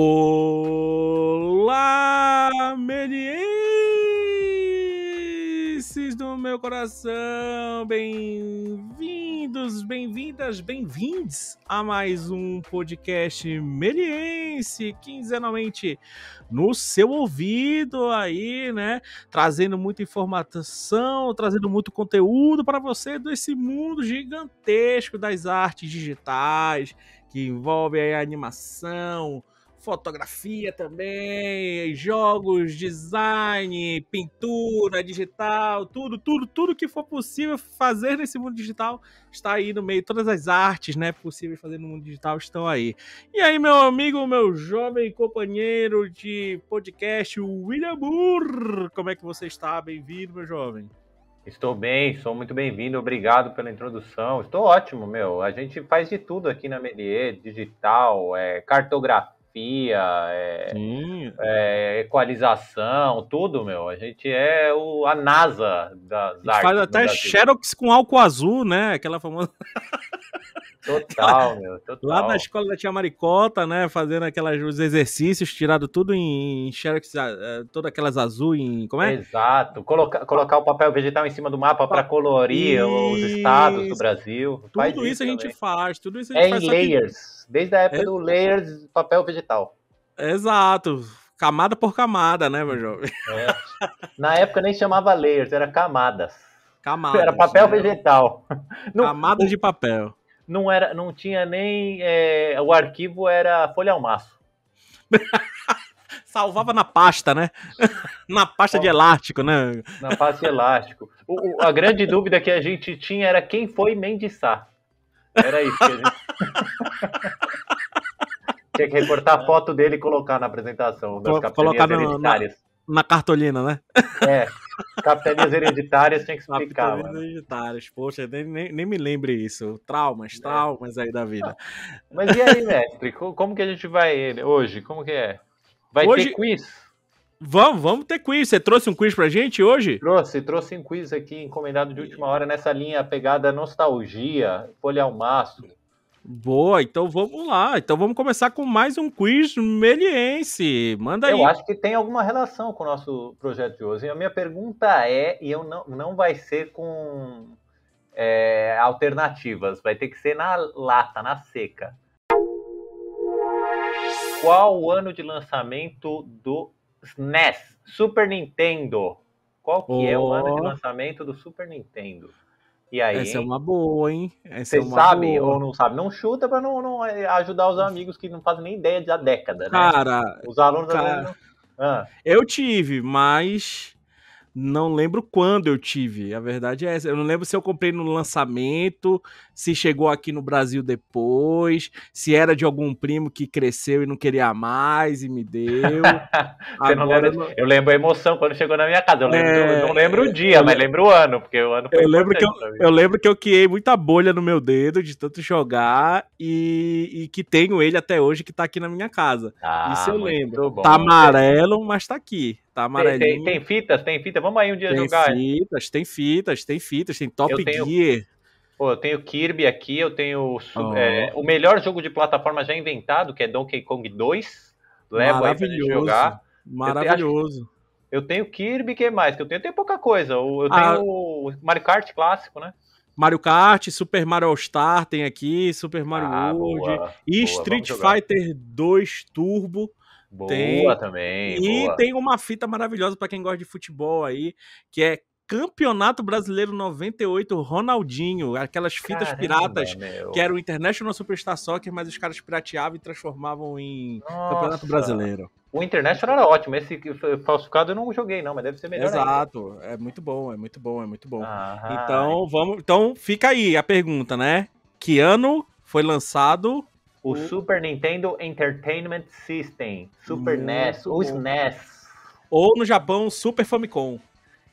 Olá, menienses do meu coração! Bem-vindos, bem-vindas, bem vindos a mais um podcast meliense, quinzenalmente no seu ouvido aí, né? Trazendo muita informação, trazendo muito conteúdo para você desse mundo gigantesco das artes digitais, que envolve a animação, fotografia também, jogos, design, pintura digital, tudo, tudo, tudo que for possível fazer nesse mundo digital está aí no meio. Todas as artes, né, possíveis fazer no mundo digital estão aí. E aí, meu amigo, meu jovem companheiro de podcast, William Burr, como é que você está? Bem-vindo, meu jovem. Estou bem, sou muito bem-vindo, obrigado pela introdução. Estou ótimo, meu. A gente faz de tudo aqui na Melier, digital, é, cartografia fotografia, é, é, é, equalização, tudo, meu. A gente é o, a NASA das a gente artes. Faz até Xerox com álcool azul, né? Aquela famosa. Total, meu. Total. Lá na escola da tia Maricota, né? Fazendo aquelas, exercícios, tirado tudo em, em xerox, todas aquelas azul em. Como é? Exato. Colocar, colocar o papel vegetal em cima do mapa para colorir isso. os estados do Brasil. Tudo Faz isso, a gente faz, tudo isso a gente é faz. Em layers. Que... Desde a época é... do layers, papel vegetal. Exato camada por camada, né, meu é. jovem? É. Na época nem chamava layers, era camadas. Camadas. Era papel vegetal. Camadas de papel não era, não tinha nem é, o arquivo era folha ao maço. Salvava na pasta, né? na pasta de elástico, né? Na pasta de elástico. O, o, a grande dúvida que a gente tinha era quem foi Mendes Sá. Era isso que a gente. Tinha que recortar a foto dele e colocar na apresentação das colocar na, na, na, cartolina, né? É. Capitanias hereditárias tinha que explicar. Capitanias mano. hereditárias, poxa, nem, nem, me lembre isso. Traumas, é. traumas é. aí da vida. Mas e aí, mestre? Como que a gente vai hoje? Como que é? Vai hoje... ter quiz? Vamos, vamos ter quiz. Você trouxe um quiz pra gente hoje? Trouxe, trouxe um quiz aqui encomendado de última hora nessa linha pegada nostalgia, folha ao maço. Boa, então vamos lá. Então vamos começar com mais um quiz meliense. Manda aí. Eu acho que tem alguma relação com o nosso projeto de hoje. E a minha pergunta é, e eu não, não vai ser com é, alternativas, vai ter que ser na lata, na seca. Qual o ano de lançamento do SNES, Super Nintendo? Qual que oh. é o ano de lançamento do Super Nintendo? E aí? Essa é uma boa, hein? Essa Você é sabe boa. ou não sabe? Não chuta para não, não, é, ajudar os amigos que não fazem nem ideia da década, né? Cara, os alunos. Cara, não... ah. Eu tive, mas não lembro quando eu tive. A verdade é essa. Eu não lembro se eu comprei no lançamento, se chegou aqui no Brasil depois, se era de algum primo que cresceu e não queria mais e me deu. Agora, lembra... Eu lembro a emoção quando chegou na minha casa. Eu, lembro, é... eu não lembro o dia, eu... mas lembro o ano, porque o ano eu lembro que eu, eu lembro que eu muita bolha no meu dedo de tanto jogar e, e que tenho ele até hoje que tá aqui na minha casa. Ah, Isso eu lembro. Bom. Tá amarelo, mas tá aqui tá amarelinho. Tem, tem, tem fitas, tem fitas. Vamos aí um dia tem jogar. Tem fitas, tem fitas, tem fitas, tem Top eu tenho, Gear. Pô, eu tenho Kirby aqui, eu tenho oh. é, o melhor jogo de plataforma já inventado, que é Donkey Kong 2. Levo aí pra gente jogar. Maravilhoso. Eu tenho, eu tenho Kirby, que mais? Que eu tenho, eu tenho pouca coisa. Eu ah. tenho ah, o Mario Kart clássico, né? Mario Kart, Super Mario All Star tem aqui, Super Mario ah, World boa, e boa, Street Fighter 2 Turbo. Boa tem, também. E boa. tem uma fita maravilhosa para quem gosta de futebol aí, que é Campeonato Brasileiro 98, Ronaldinho, aquelas fitas Caramba, piratas meu. que era o International Superstar Soccer, mas os caras pirateavam e transformavam em Nossa. Campeonato Brasileiro. O International era ótimo, esse falsificado eu não joguei não, mas deve ser melhor. Exato, ainda. é muito bom, é muito bom, é muito bom. Aham. Então, vamos, então fica aí a pergunta, né? Que ano foi lançado o, hum. Super Nintendo Entertainment System, Super NES ou SNES. Ou no Japão, Super Famicom.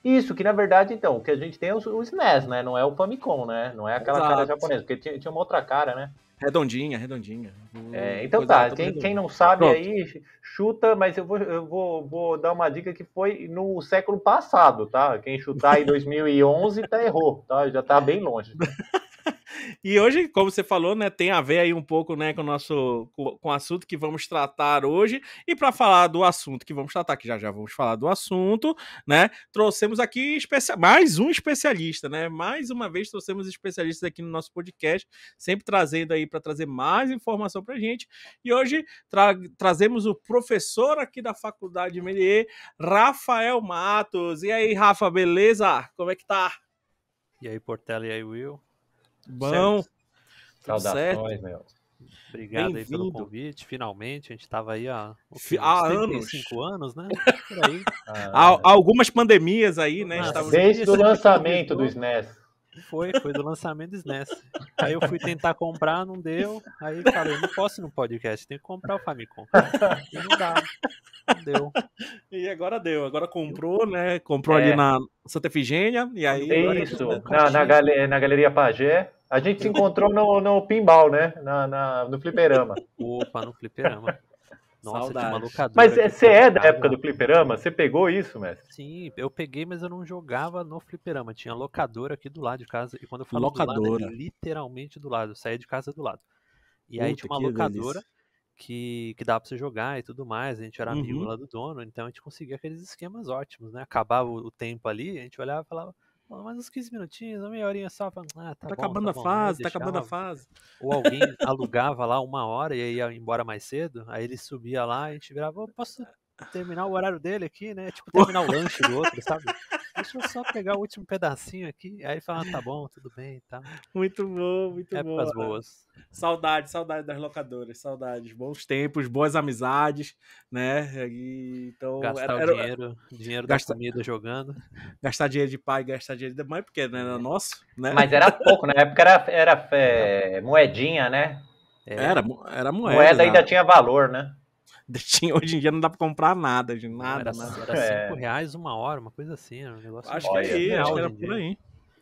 Isso, que na verdade, então, o que a gente tem é o, SNES, né? Não é o Famicom, né? Não é aquela Exato. cara japonesa, porque tinha, tinha uma outra cara, né? Redondinha, redondinha. É, hum, então tá, quem, quem, não sabe Pronto. aí, chuta, mas eu, vou, eu vou, vou dar uma dica que foi no século passado, tá? Quem chutar em 2011 tá errou, tá? Já tá bem longe. E hoje, como você falou, né, tem a ver aí um pouco, né, com o nosso com, com o assunto que vamos tratar hoje. E para falar do assunto que vamos tratar, que já já vamos falar do assunto, né? Trouxemos aqui mais um especialista, né? Mais uma vez trouxemos especialistas aqui no nosso podcast, sempre trazendo aí para trazer mais informação para gente. E hoje tra trazemos o professor aqui da Faculdade Melier, Rafael Matos. E aí, Rafa, beleza? Como é que tá? E aí, Portela, e aí, Will? Bom. Saudações, meu. Obrigado aí pelo convite, finalmente. A gente estava aí há, há anos. cinco anos, né? Ah, há, algumas pandemias aí, né? desde o lançamento do SNES. Foi, foi do lançamento do SNES. Aí eu fui tentar comprar, não deu. Aí falei, não posso ir no podcast, tem que comprar o Famicom. E não dá. Não deu. E agora deu, agora comprou, né? Comprou é. ali na Santa Efigênia. E aí. Isso, na, tá na, galeria Pajé. A gente se encontrou no, no pinball, né? Na, na, no fliperama. Opa, no fliperama. Nossa, Saudade. tinha uma locadora. Mas você é, é da época do fliperama? Você pegou isso, mestre? Sim, eu peguei, mas eu não jogava no fliperama. Tinha locadora aqui do lado de casa. E quando eu falo locadora. do lado, é literalmente do lado. Eu saía de casa do lado. E Puta, aí tinha uma que locadora que, que dava pra você jogar e tudo mais. A gente era uhum. amigo lá do dono, então a gente conseguia aqueles esquemas ótimos, né? Acabava o tempo ali, a gente olhava e falava mais uns 15 minutinhos, uma meia horinha só. Pra... Ah, tá, tá bom, acabando tá a bom. fase, tá acabando a fase. Ou alguém alugava lá uma hora e ia embora mais cedo, aí ele subia lá e a gente virava, posso terminar o horário dele aqui, né? Tipo, terminar o lanche do outro, sabe? deixa eu só pegar o último pedacinho aqui. Aí fala, ah, tá bom, tudo bem e tá. Muito bom, muito Épocas bom. Épocas boas. Saudade, saudade das locadoras, saudades. Bons tempos, boas amizades, né? E, então, gastar era, era... o dinheiro, dinheiro gastar, da comida jogando. Gastar dinheiro de pai, gastar dinheiro de mãe, porque né, era é nosso, né? Mas era pouco, na época era, era é, moedinha, né? Era, era moeda. Moeda ainda tinha valor, né? hoje em dia não dá pra comprar nada, de nada. Não, era, nada. era cinco é. reais uma hora, uma coisa assim. Era um negócio acho assim. que, é acho que era por aí.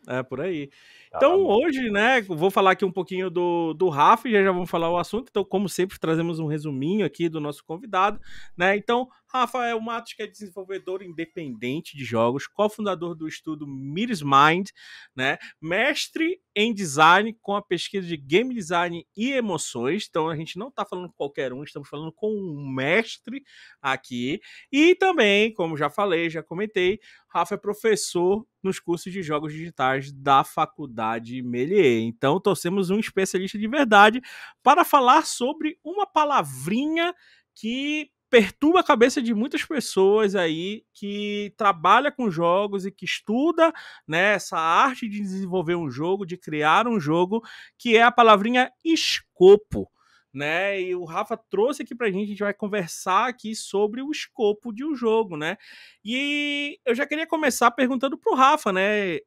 É, por aí. Tá então, hoje, né, vou falar aqui um pouquinho do, do Rafa, já já vamos falar o assunto. Então, como sempre, trazemos um resuminho aqui do nosso convidado, né? Então, Rafael Matos, que é desenvolvedor independente de jogos, cofundador do estudo Miris Mind, né? mestre em design com a pesquisa de game design e emoções. Então a gente não está falando com qualquer um, estamos falando com um mestre aqui. E também, como já falei, já comentei, Rafa é professor nos cursos de jogos digitais da Faculdade Melier. Então torcemos um especialista de verdade para falar sobre uma palavrinha que perturba a cabeça de muitas pessoas aí que trabalha com jogos e que estuda né, essa arte de desenvolver um jogo, de criar um jogo, que é a palavrinha escopo. Né? E o Rafa trouxe aqui pra gente, a gente vai conversar aqui sobre o escopo de um jogo, né? E eu já queria começar perguntando pro Rafa, né?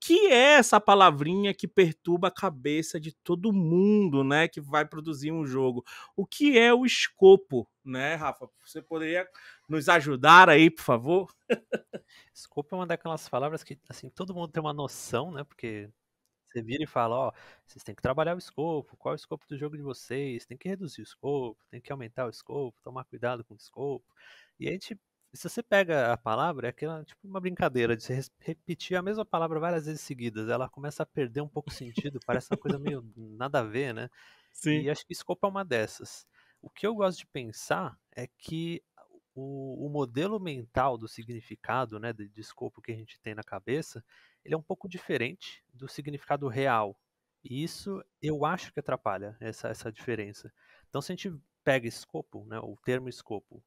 que é essa palavrinha que perturba a cabeça de todo mundo, né, que vai produzir um jogo? O que é o escopo, né, Rafa? Você poderia nos ajudar aí, por favor? Escopo é uma daquelas palavras que assim todo mundo tem uma noção, né, porque você vira e fala, ó, vocês têm que trabalhar o escopo, qual é o escopo do jogo de vocês, tem que reduzir o escopo, tem que aumentar o escopo, tomar cuidado com o escopo. E a gente se você pega a palavra, é aquela, tipo uma brincadeira de você repetir a mesma palavra várias vezes seguidas. Ela começa a perder um pouco o sentido, parece uma coisa meio nada a ver, né? Sim. E acho que escopo é uma dessas. O que eu gosto de pensar é que o, o modelo mental do significado, né, de, de escopo que a gente tem na cabeça, ele é um pouco diferente do significado real. E isso eu acho que atrapalha essa, essa diferença. Então, se a gente pega escopo, né, o termo escopo,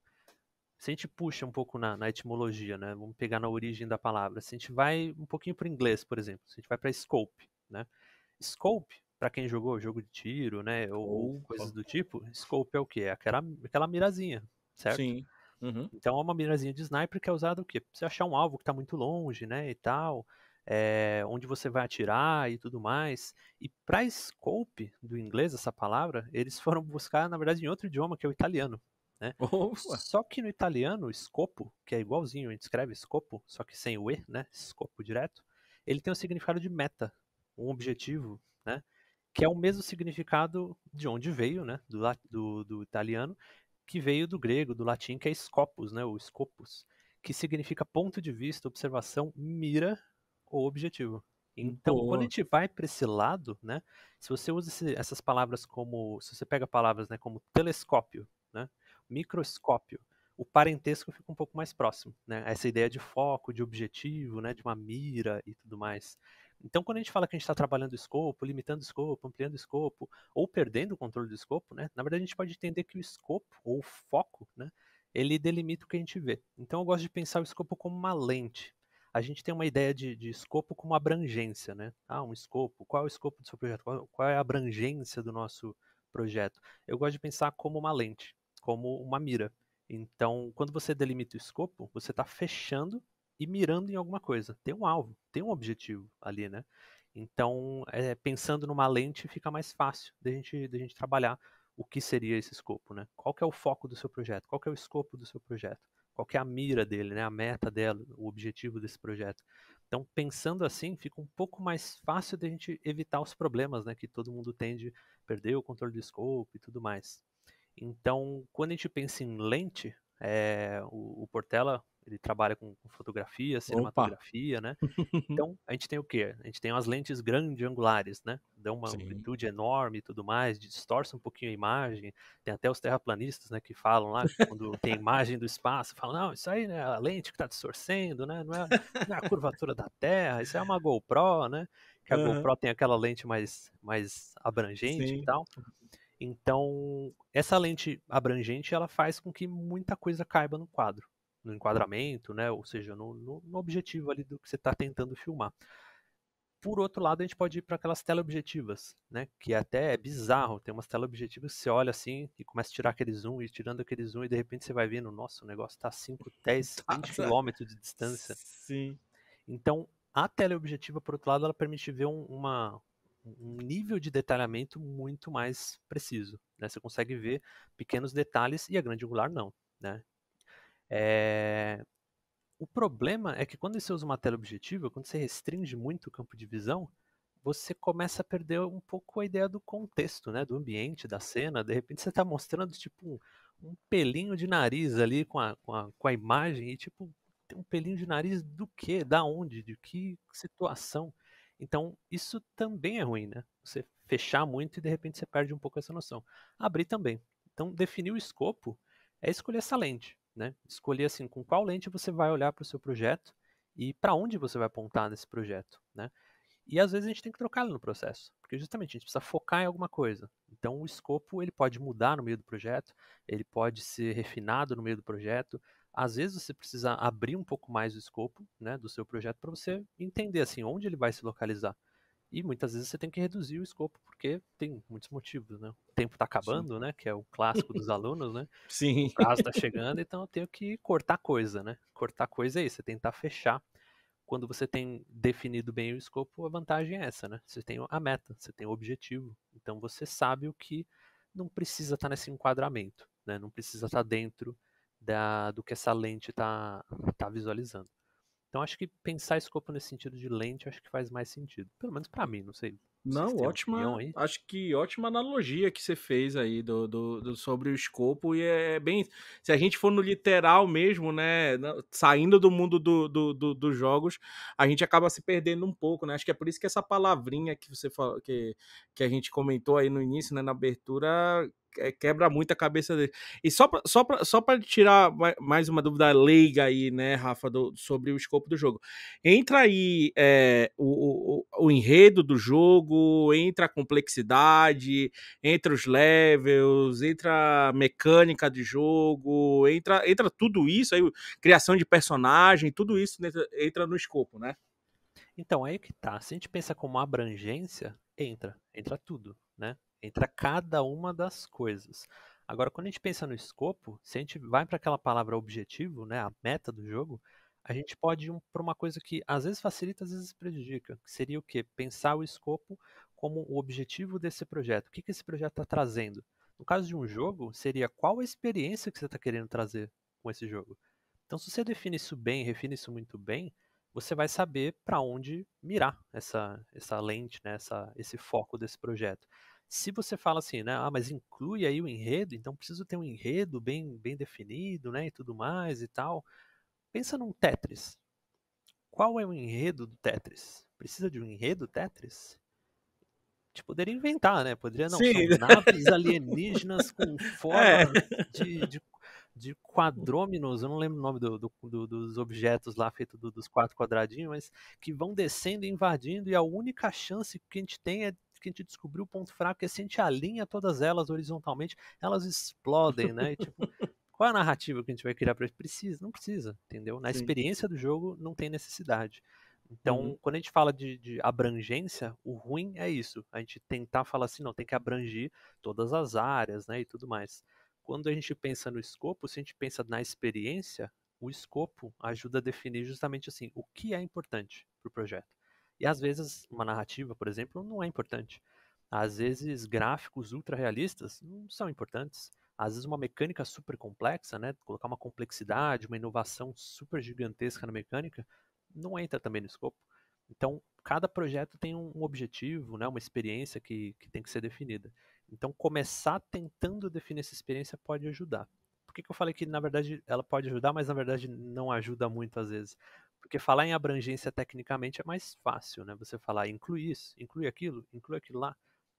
se a gente puxa um pouco na, na, etimologia, né? Vamos pegar na origem da palavra. Se a gente vai um pouquinho para o inglês, por exemplo, se a gente vai para scope, né? Scope, para quem jogou jogo de tiro, né? Ou, ou coisas do tipo, scope é o que? É aquela, aquela mirazinha, certo? Sim. Uhum. Então é uma mirazinha de sniper que é usada o quê? Pra você achar um alvo que está muito longe, né? E tal. É, onde você vai atirar e tudo mais. E para scope do inglês, essa palavra, eles foram buscar, na verdade, em outro idioma, que é o italiano. Né? Só que no italiano, scopo, que é igualzinho, a gente escreve scopo, só que sem o E, né? Scopo direto, ele tem o um significado de meta, um objetivo, né? Que é o mesmo significado de onde veio, né? Do, do, do italiano, que veio do grego, do latim, que é scopus, né? Ou scopus, que significa ponto de vista, observação, mira ou objetivo. Então, Boa. quando a gente vai para esse lado, né? Se você usa esse, essas palavras como. Se você pega palavras né, como telescópio, microscópio, o parentesco fica um pouco mais próximo, né? Essa ideia de foco, de objetivo, né? De uma mira e tudo mais. Então, quando a gente fala que a gente está trabalhando o escopo, limitando o escopo, ampliando o escopo, ou perdendo o controle do escopo, né? Na verdade, a gente pode entender que o escopo, ou o foco, né? Ele delimita o que a gente vê. Então, eu gosto de pensar o escopo como uma lente. A gente tem uma ideia de, de escopo como abrangência, né? Ah, um escopo. Qual é o escopo do seu projeto? Qual, qual é a abrangência do nosso projeto? Eu gosto de pensar como uma lente como uma mira. Então, quando você delimita o escopo, você está fechando e mirando em alguma coisa. Tem um alvo, tem um objetivo ali, né? Então, é, pensando numa lente, fica mais fácil da gente, gente trabalhar o que seria esse escopo, né? Qual que é o foco do seu projeto? Qual que é o escopo do seu projeto? Qual que é a mira dele, né? A meta dela, o objetivo desse projeto. Então, pensando assim, fica um pouco mais fácil da gente evitar os problemas, né? Que todo mundo tem de perder o controle do escopo e tudo mais. Então, quando a gente pensa em lente, é, o, o, Portela ele trabalha com, com fotografia, cinematografia, Opa. né? Então a gente tem o quê? A gente tem as lentes grande angulares, né? Dão uma Sim. amplitude enorme e tudo mais, distorce um pouquinho a imagem. Tem até os terraplanistas, né, que falam lá quando tem imagem do espaço, falam não, isso aí né, é a lente que está distorcendo, né? Não é, não é, a curvatura da Terra, isso é uma GoPro, né? Que a uhum. GoPro tem aquela lente mais mais abrangente Sim. e tal. Então, essa lente abrangente ela faz com que muita coisa caiba no quadro, no hum. enquadramento, né? ou seja, no, no, no objetivo ali do que você está tentando filmar. Por outro lado, a gente pode ir para aquelas teleobjetivas, né? que até é bizarro. Tem umas teleobjetivas que você olha assim e começa a tirar aquele zoom, e tirando aquele zoom, e de repente você vai vendo, nossa, o negócio está 5, 10, 20 quilômetros de distância. Sim. Então, a teleobjetiva, por outro lado, ela permite ver um, uma, um nível de detalhamento muito mais preciso. Né? Você consegue ver pequenos detalhes e a grande angular não. Né? É... O problema é que quando você usa uma tela objetiva, quando você restringe muito o campo de visão, você começa a perder um pouco a ideia do contexto, né? do ambiente, da cena. De repente você está mostrando tipo um, um, pelinho de nariz ali com a, com a, com a imagem e tipo um pelinho de nariz do que, da onde, de que situação. Então, isso também é ruim, né? Você fechar muito e de repente você perde um pouco essa noção. Abrir também. Então, definir o escopo é escolher essa lente, né? Escolher assim com qual lente você vai olhar para o seu projeto e para onde você vai apontar nesse projeto, né? E às vezes a gente tem que trocá no processo, porque justamente a gente precisa focar em alguma coisa. Então o escopo ele pode mudar no meio do projeto, ele pode ser refinado no meio do projeto, às vezes você precisa abrir um pouco mais o escopo né, do seu projeto para você entender assim onde ele vai se localizar. E muitas vezes você tem que reduzir o escopo, porque tem muitos motivos, né? O tempo está acabando, Sim. né? Que é o clássico dos alunos, né? Sim. O prazo está chegando, então eu tenho que cortar coisa, né? Cortar coisa é isso, você é tentar fechar. Quando você tem definido bem o escopo, a vantagem é essa, né? Você tem a meta, você tem o objetivo. Então você sabe o que não precisa estar tá nesse enquadramento, né? Não precisa estar tá dentro da, do que essa lente está tá visualizando. Então acho que pensar escopo nesse sentido de lente acho que faz mais sentido. Pelo menos para mim, não sei. Não, ótima. Acho que ótima analogia que você fez aí do, do, do, sobre o escopo. E é bem. Se a gente for no literal mesmo, né? Saindo do mundo do, do, do dos jogos, a gente acaba se perdendo um pouco, né? Acho que é por isso que essa palavrinha que você falou, que, que a gente comentou aí no início, né? Na abertura, eh, quebra muito a cabeça dele. E só para só só tirar mais uma dúvida leiga aí, né, Rafa, do, sobre o escopo do jogo. Entra aí é, o, o, o, enredo do jogo, entra a complexidade, entra os levels, entra a mecânica de jogo, entra, entra tudo isso aí, criação de personagem, tudo isso entra, entra no escopo, né? Então, é aí que tá. Se a gente pensa como abrangência, entra. Entra tudo, né? entra cada uma das coisas. Agora, quando a gente pensa no escopo, se a gente vai para aquela palavra objetivo, né, a meta do jogo, a gente pode ir para uma coisa que às vezes facilita, às vezes prejudica, que seria o quê? Pensar o escopo como o objetivo desse projeto. O que, que esse projeto está trazendo? No caso de um jogo, seria qual a experiência que você está querendo trazer com esse jogo. Então, se você define isso bem, refine isso muito bem, você vai saber para onde mirar essa, essa lente, né, essa, esse foco desse projeto. Se você fala assim, né, ah, mas inclui aí o enredo, então preciso ter um enredo bem, bem definido, né, e tudo mais e tal. Pensa num Tetris. Qual é o enredo do Tetris? Precisa de um enredo Tetris? A gente poderia inventar, né? Poderia não. Sim. São naves alienígenas com forma é. de, de de quadrôminos, eu não lembro o nome do, do, do, dos objetos lá feito dos quatro quadradinhos, mas que vão descendo e invadindo, e a única chance que a gente tem é que a gente descobriu o ponto fraco, é se a gente alinha todas elas horizontalmente, elas explodem, né? E, tipo, qual é a narrativa que a gente vai criar para isso? Precisa, não precisa, entendeu? Na Sim. experiência do jogo não tem necessidade. Então, uhum. quando a gente fala de, de, abrangência, o ruim é isso. A gente tentar falar assim, não, tem que abranger todas as áreas, né, e tudo mais. Quando a gente pensa no escopo, se a gente pensa na experiência, o escopo ajuda a definir justamente assim, o que é importante para o projeto. E às vezes uma narrativa, por exemplo, não é importante. Às vezes gráficos ultra realistas não são importantes. Às vezes uma mecânica super complexa, né? Colocar uma complexidade, uma inovação super gigantesca na mecânica, não entra também no escopo. Então, cada projeto tem um objetivo, né? uma experiência que, que tem que ser definida. Então, começar tentando definir essa experiência pode ajudar. Por que, que eu falei que, na verdade, ela pode ajudar, mas na verdade não ajuda muito às vezes? Porque falar em abrangência tecnicamente é mais fácil, né? Você falar inclui isso, inclui aquilo, inclui aquilo lá.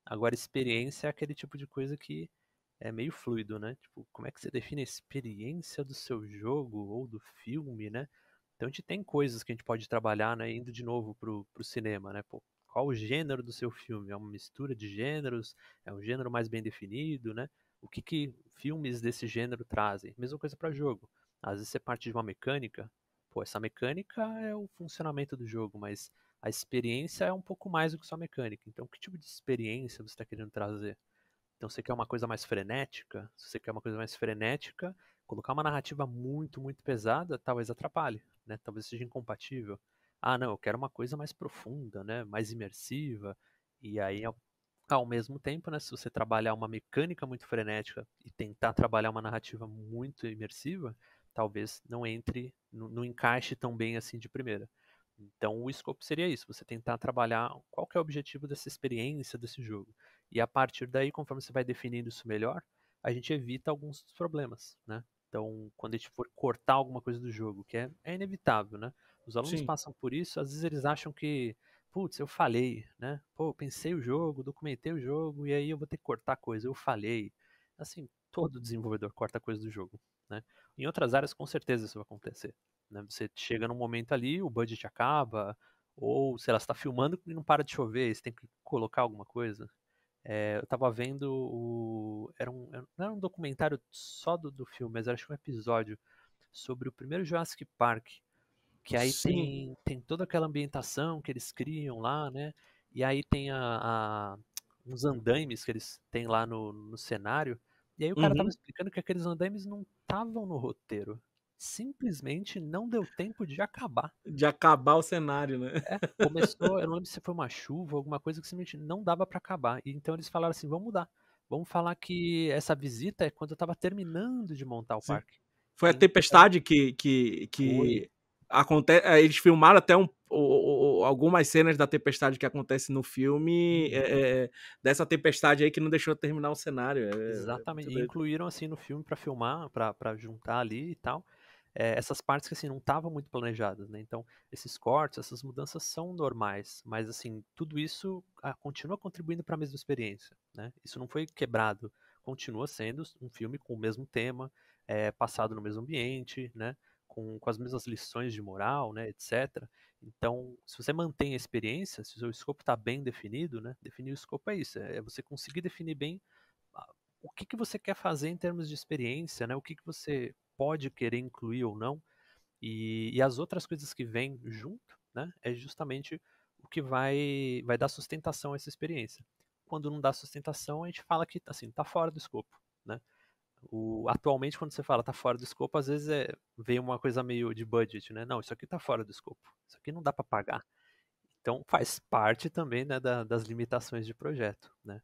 Agora, experiência é aquele tipo de coisa que é meio fluido, né? Tipo, como é que você define a experiência do seu jogo ou do filme, né? Então a gente tem coisas que a gente pode trabalhar, né? Indo de novo pro, pro cinema, né? Pô, qual o gênero do seu filme? É uma mistura de gêneros? É um gênero mais bem definido, né? O que que filmes desse gênero trazem? Mesma coisa para jogo. Às vezes você parte de uma mecânica pô, essa mecânica é o funcionamento do jogo, mas a experiência é um pouco mais do que só mecânica. Então, que tipo de experiência você está querendo trazer? Então, você quer uma coisa mais frenética? Se você quer uma coisa mais frenética, colocar uma narrativa muito, muito pesada talvez atrapalhe, né? Talvez seja incompatível. Ah, não, eu quero uma coisa mais profunda, né? Mais imersiva. E aí, ao mesmo tempo, né? Se você trabalhar uma mecânica muito frenética e tentar trabalhar uma narrativa muito imersiva, talvez não entre, não, encaixe tão bem assim de primeira. Então o escopo seria isso, você tentar trabalhar qual é o objetivo dessa experiência desse jogo. E a partir daí, conforme você vai definindo isso melhor, a gente evita alguns problemas, né? Então, quando a gente for cortar alguma coisa do jogo, que é, é inevitável, né? Os alunos Sim. passam por isso, às vezes eles acham que, putz, eu falei, né? Pô, pensei o jogo, documentei o jogo, e aí eu vou ter que cortar coisa, eu falei. Assim, todo desenvolvedor corta coisa do jogo. Né? Em outras áreas, com certeza isso vai acontecer. Né? Você chega num momento ali, o budget acaba, ou se ela você está filmando e não para de chover, você tem que colocar alguma coisa. É, eu estava vendo o. Era um, não era um documentário só do, do filme, mas era um episódio sobre o primeiro Jurassic Park. Que aí tem, tem toda aquela ambientação que eles criam lá, né? E aí tem a, a uns andaimes que eles têm lá no, no cenário. E aí o cara uhum. tava explicando que aqueles andaimes não estavam no roteiro. Simplesmente não deu tempo de acabar. De acabar o cenário, né? É, começou, eu não lembro se foi uma chuva, alguma coisa que simplesmente não dava para acabar. E então eles falaram assim: vamos mudar. Vamos falar que essa visita é quando eu tava terminando de montar o Sim. parque. Foi a então, tempestade que, que, que acontece. Eh, eles filmaram até um algumas cenas da tempestade que acontece no filme, uhum. é, é, dessa tempestade aí que não deixou terminar o cenário. É, é Exatamente. E incluíram assim no filme para filmar, para juntar ali e tal. Eh, essas partes que assim não estavam muito planejadas, né? Então, esses cortes, essas mudanças são normais, mas assim, tudo isso ah, continua contribuindo para a mesma experiência, né? Isso não foi quebrado, continua sendo um filme com o mesmo tema, eh, passado no mesmo ambiente, né? com, com as mesmas lições de moral, né, etc. Então, se você mantém a experiência, se o seu escopo está bem definido, né, definir o escopo é isso, é você conseguir definir bem o que, que você quer fazer em termos de experiência, né, o que, que você pode querer incluir ou não, e, e as outras coisas que vêm junto, né, é justamente o que vai, vai dar sustentação a essa experiência. Quando não dá sustentação, a gente fala que assim, tá fora do escopo, né? O, atualmente, quando você fala tá fora do escopo, às vezes é, vem uma coisa meio de budget, né? Não, isso aqui tá fora do escopo, isso aqui não dá para pagar. Então faz parte também né, da, das limitações de projeto, né?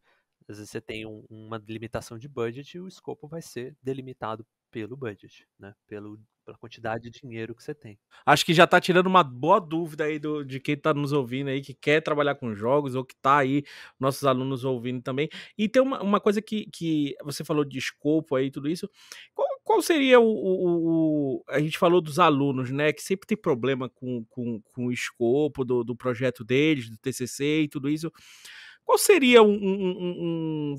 Às vezes você tem um, uma limitação de budget e o escopo vai ser delimitado pelo budget, né? Pelo pela quantidade de dinheiro que você tem. Acho que já tá tirando uma boa dúvida aí do, de quem tá nos ouvindo aí, que quer trabalhar com jogos ou que tá aí, nossos alunos ouvindo também. E tem uma, uma coisa que, que você falou de escopo aí, tudo isso. Qual, qual seria o, o, o, A gente falou dos alunos, né? Que sempre tem problema com, com, com o escopo do, do projeto deles, do TCC e tudo isso qual seria um. um, um,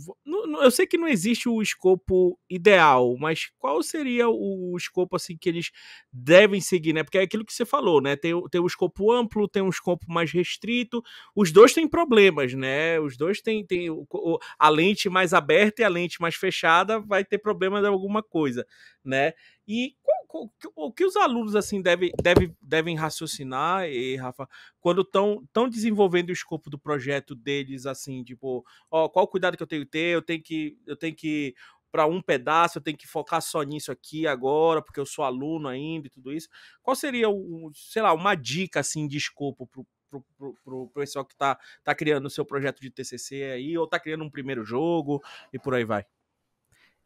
um eu sei que não existe o escopo ideal, mas qual seria o escopo assim que eles devem seguir, né? Porque é aquilo que você falou, né? Tem, tem o escopo amplo, tem um escopo mais restrito. Os dois têm problemas, né? Os dois têm, têm a lente mais aberta e a lente mais fechada vai ter problema de alguma coisa, né? E o que os alunos assim devem, devem, devem raciocinar, e, Rafa, quando estão tão desenvolvendo o escopo do projeto deles, assim, tipo, ó, qual cuidado que eu tenho que ter, eu tenho que, eu tenho que para um pedaço, eu tenho que focar só nisso aqui agora, porque eu sou aluno ainda e tudo isso. Qual seria, o, sei lá, uma dica assim de escopo para pro, pro, pro pessoal que está tá criando o seu projeto de TCC aí, ou está criando um primeiro jogo e por aí vai?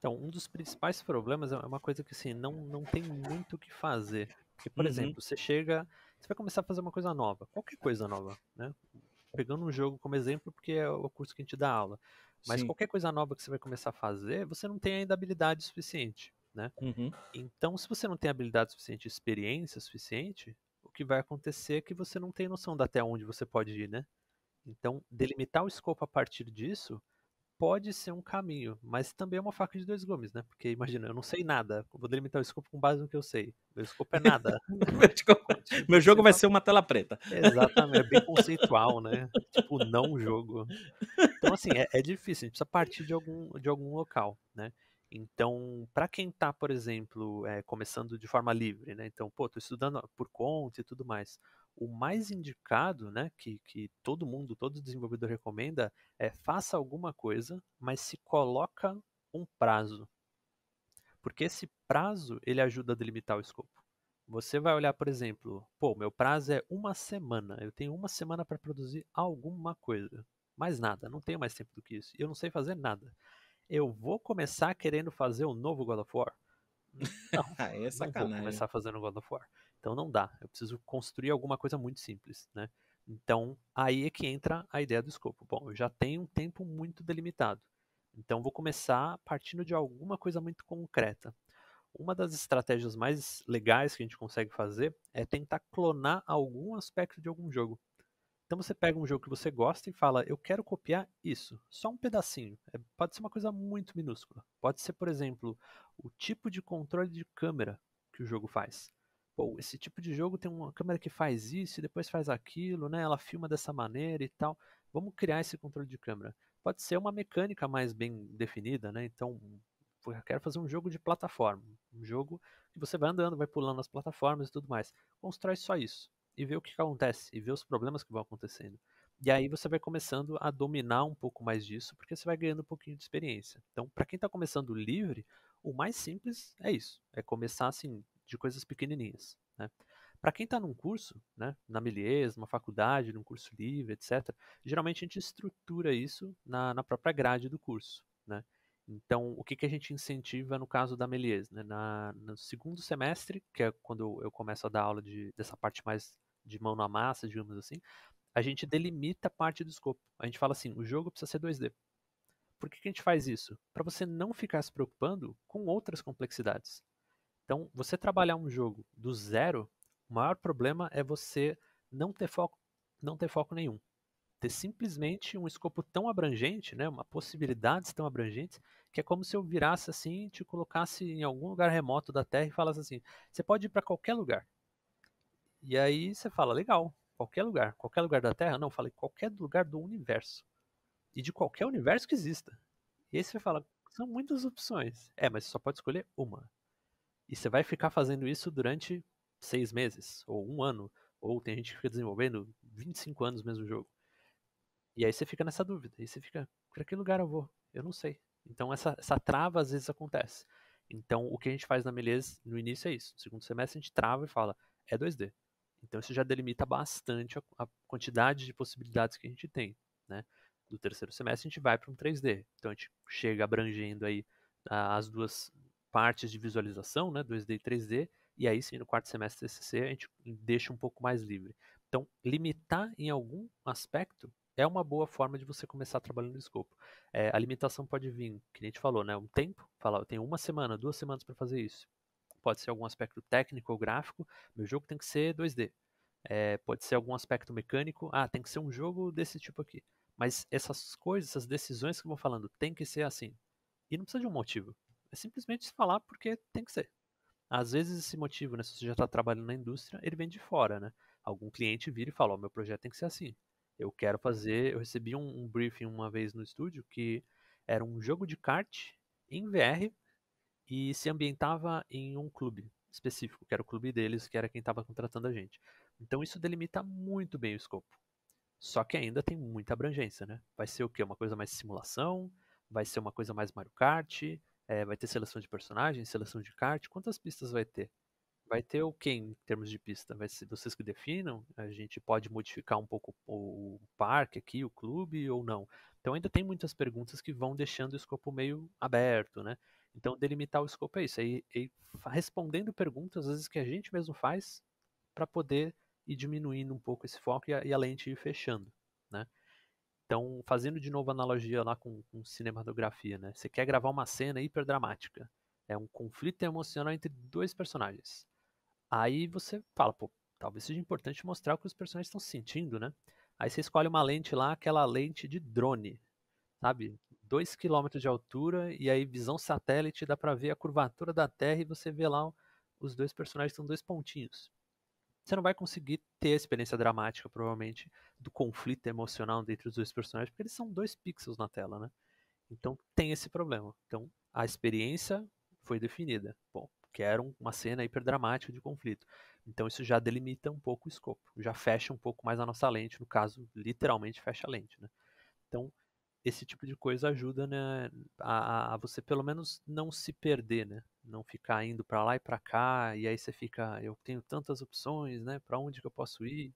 Então, um dos principais problemas é uma coisa que assim, não, não tem muito o que fazer. Porque, por uhum. exemplo, você chega, você vai começar a fazer uma coisa nova, qualquer coisa nova, né? Pegando um jogo como exemplo, porque é o curso que a gente dá aula. Mas Sim. qualquer coisa nova que você vai começar a fazer, você não tem ainda habilidade suficiente, né? Uhum. Então, se você não tem habilidade suficiente, experiência suficiente, o que vai acontecer é que você não tem noção de até onde você pode ir, né? Então, delimitar o escopo a partir disso pode ser um caminho, mas também é uma faca de dois gumes, né? Porque imagina, eu não sei nada. vou delimitar o escopo com base no que eu sei. Meu escopo é nada. Meu jogo vai ser uma tela preta. Exatamente, é bem conceitual, né? Tipo, não jogo. Então, assim, é, é difícil, a gente precisa partir de algum, de algum local, né? Então, para quem está, por exemplo, é, começando de forma livre, né? Então, pô, tô estudando por conta e tudo mais o mais indicado, né, que, que todo mundo, todo desenvolvedor recomenda, é faça alguma coisa, mas se coloca um prazo. Porque esse prazo, ele ajuda a delimitar o escopo. Você vai olhar, por exemplo, pô, meu prazo é uma semana. Eu tenho uma semana para produzir alguma coisa. Mais nada, não tenho mais tempo do que isso. Eu não sei fazer nada. Eu vou começar querendo fazer um novo God of War? Não, é sacanagem. não vou começar fazendo God of War. Então não dá, eu preciso construir alguma coisa muito simples, né? Então aí é que entra a ideia do escopo. Bom, eu já tenho um tempo muito delimitado, então vou começar partindo de alguma coisa muito concreta. Uma das estratégias mais legais que a gente consegue fazer é tentar clonar algum aspecto de algum jogo. Então você pega um jogo que você gosta e fala, eu quero copiar isso, só um pedacinho. É, pode ser uma coisa muito minúscula. Pode ser, por exemplo, o tipo de controle de câmera que o jogo faz pô, esse tipo de jogo tem uma câmera que faz isso e depois faz aquilo, né? Ela filma dessa maneira e tal. Vamos criar esse controle de câmera. Pode ser uma mecânica mais bem definida, né? Então, eu quero fazer um jogo de plataforma, um jogo que você vai andando, vai pulando as plataformas e tudo mais. Constrói só isso e vê o que acontece e vê os problemas que vão acontecendo. E aí você vai começando a dominar um pouco mais disso, porque você vai ganhando um pouquinho de experiência. Então, para quem está começando livre, o mais simples é isso, é começar assim, de coisas pequenininhas. Né? Para quem está num curso, né, na Melies, numa faculdade, num curso livre, etc., geralmente a gente estrutura isso na, na própria grade do curso. Né? Então, o que, que a gente incentiva no caso da Melies? Né? Na, no segundo semestre, que é quando eu começo a dar aula de, dessa parte mais de mão na massa, digamos assim, a gente delimita parte do escopo. A gente fala assim: o jogo precisa ser 2D. Por que, que a gente faz isso? Para você não ficar se preocupando com outras complexidades. Então, você trabalhar um jogo do zero, o maior problema é você não ter foco, não ter foco nenhum. Ter simplesmente um escopo tão abrangente, né, uma possibilidades tão abrangentes, que é como se eu virasse assim, te colocasse em algum lugar remoto da Terra e falasse assim: você pode ir para qualquer lugar. E aí você fala: legal, qualquer lugar. Qualquer lugar da Terra? Não, falei qualquer lugar do universo. E de qualquer universo que exista. E aí você fala: são muitas opções. É, mas você só pode escolher uma. E você vai ficar fazendo isso durante seis meses, ou um ano, ou tem gente que fica desenvolvendo 25 anos mesmo jogo. E aí você fica nessa dúvida, e você fica, para que lugar eu vou? Eu não sei. Então essa, essa trava às vezes acontece. Então o que a gente faz na Melez no início é isso. No segundo semestre a gente trava e fala, é 2D. Então isso já delimita bastante a, a quantidade de possibilidades que a gente tem, né? Do terceiro semestre a gente vai para um 3D. Então a gente chega abrangendo aí ah, as duas partes de visualização, né, 2D e 3D, e aí sim no quarto semestre TCC a gente deixa um pouco mais livre. Então, limitar em algum aspecto é uma boa forma de você começar trabalhando no escopo. É, a limitação pode vir, que a gente falou, né, um tempo, falar, eu tenho uma semana, duas semanas para fazer isso. Pode ser algum aspecto técnico ou gráfico, meu jogo tem que ser 2D. É, pode ser algum aspecto mecânico, ah, tem que ser um jogo desse tipo aqui. Mas essas coisas, essas decisões que eu vou falando, tem que ser assim. E não precisa de um motivo. É simplesmente falar porque tem que ser. Às vezes esse motivo, né, se você já está trabalhando na indústria, ele vem de fora, né? Algum cliente vira e fala, oh, meu projeto tem que ser assim. Eu quero fazer, eu recebi um, um briefing uma vez no estúdio que era um jogo de kart em VR e se ambientava em um clube específico, que era o clube deles, que era quem estava contratando a gente. Então isso delimita muito bem o escopo. Só que ainda tem muita abrangência, né? Vai ser o quê? Uma coisa mais simulação? Vai ser uma coisa mais Mario Kart? É, vai ter seleção de personagens, seleção de kart? Quantas pistas vai ter? Vai ter o quê em termos de pista? Vai ser vocês que definam? A gente pode modificar um pouco o parque aqui, o clube ou não? Então ainda tem muitas perguntas que vão deixando o escopo meio aberto, né? Então delimitar o escopo é isso, é, é respondendo perguntas às vezes que a gente mesmo faz para poder ir diminuindo um pouco esse foco e a, e a lente ir fechando, né? Então, fazendo de novo analogia lá com, com cinematografia, né? Você quer gravar uma cena hiperdramática. É um conflito emocional entre dois personagens. Aí você fala, pô, talvez seja importante mostrar o que os personagens estão sentindo, né? Aí você escolhe uma lente lá, aquela lente de drone, sabe? Dois quilômetros de altura e aí visão satélite dá para ver a curvatura da Terra e você vê lá os dois personagens são dois pontinhos você não vai conseguir ter a experiência dramática, provavelmente, do conflito emocional entre os dois personagens, porque eles são dois pixels na tela, né? Então tem esse problema. Então a experiência foi definida. Bom, quero uma cena hiperdramática de conflito. Então isso já delimita um pouco o escopo, já fecha um pouco mais a nossa lente, no caso, literalmente fecha a lente, né? Então esse tipo de coisa ajuda né, a, a, você pelo menos não se perder, né? Não ficar indo para lá e para cá, e aí você fica, eu tenho tantas opções, né? Para onde que eu posso ir?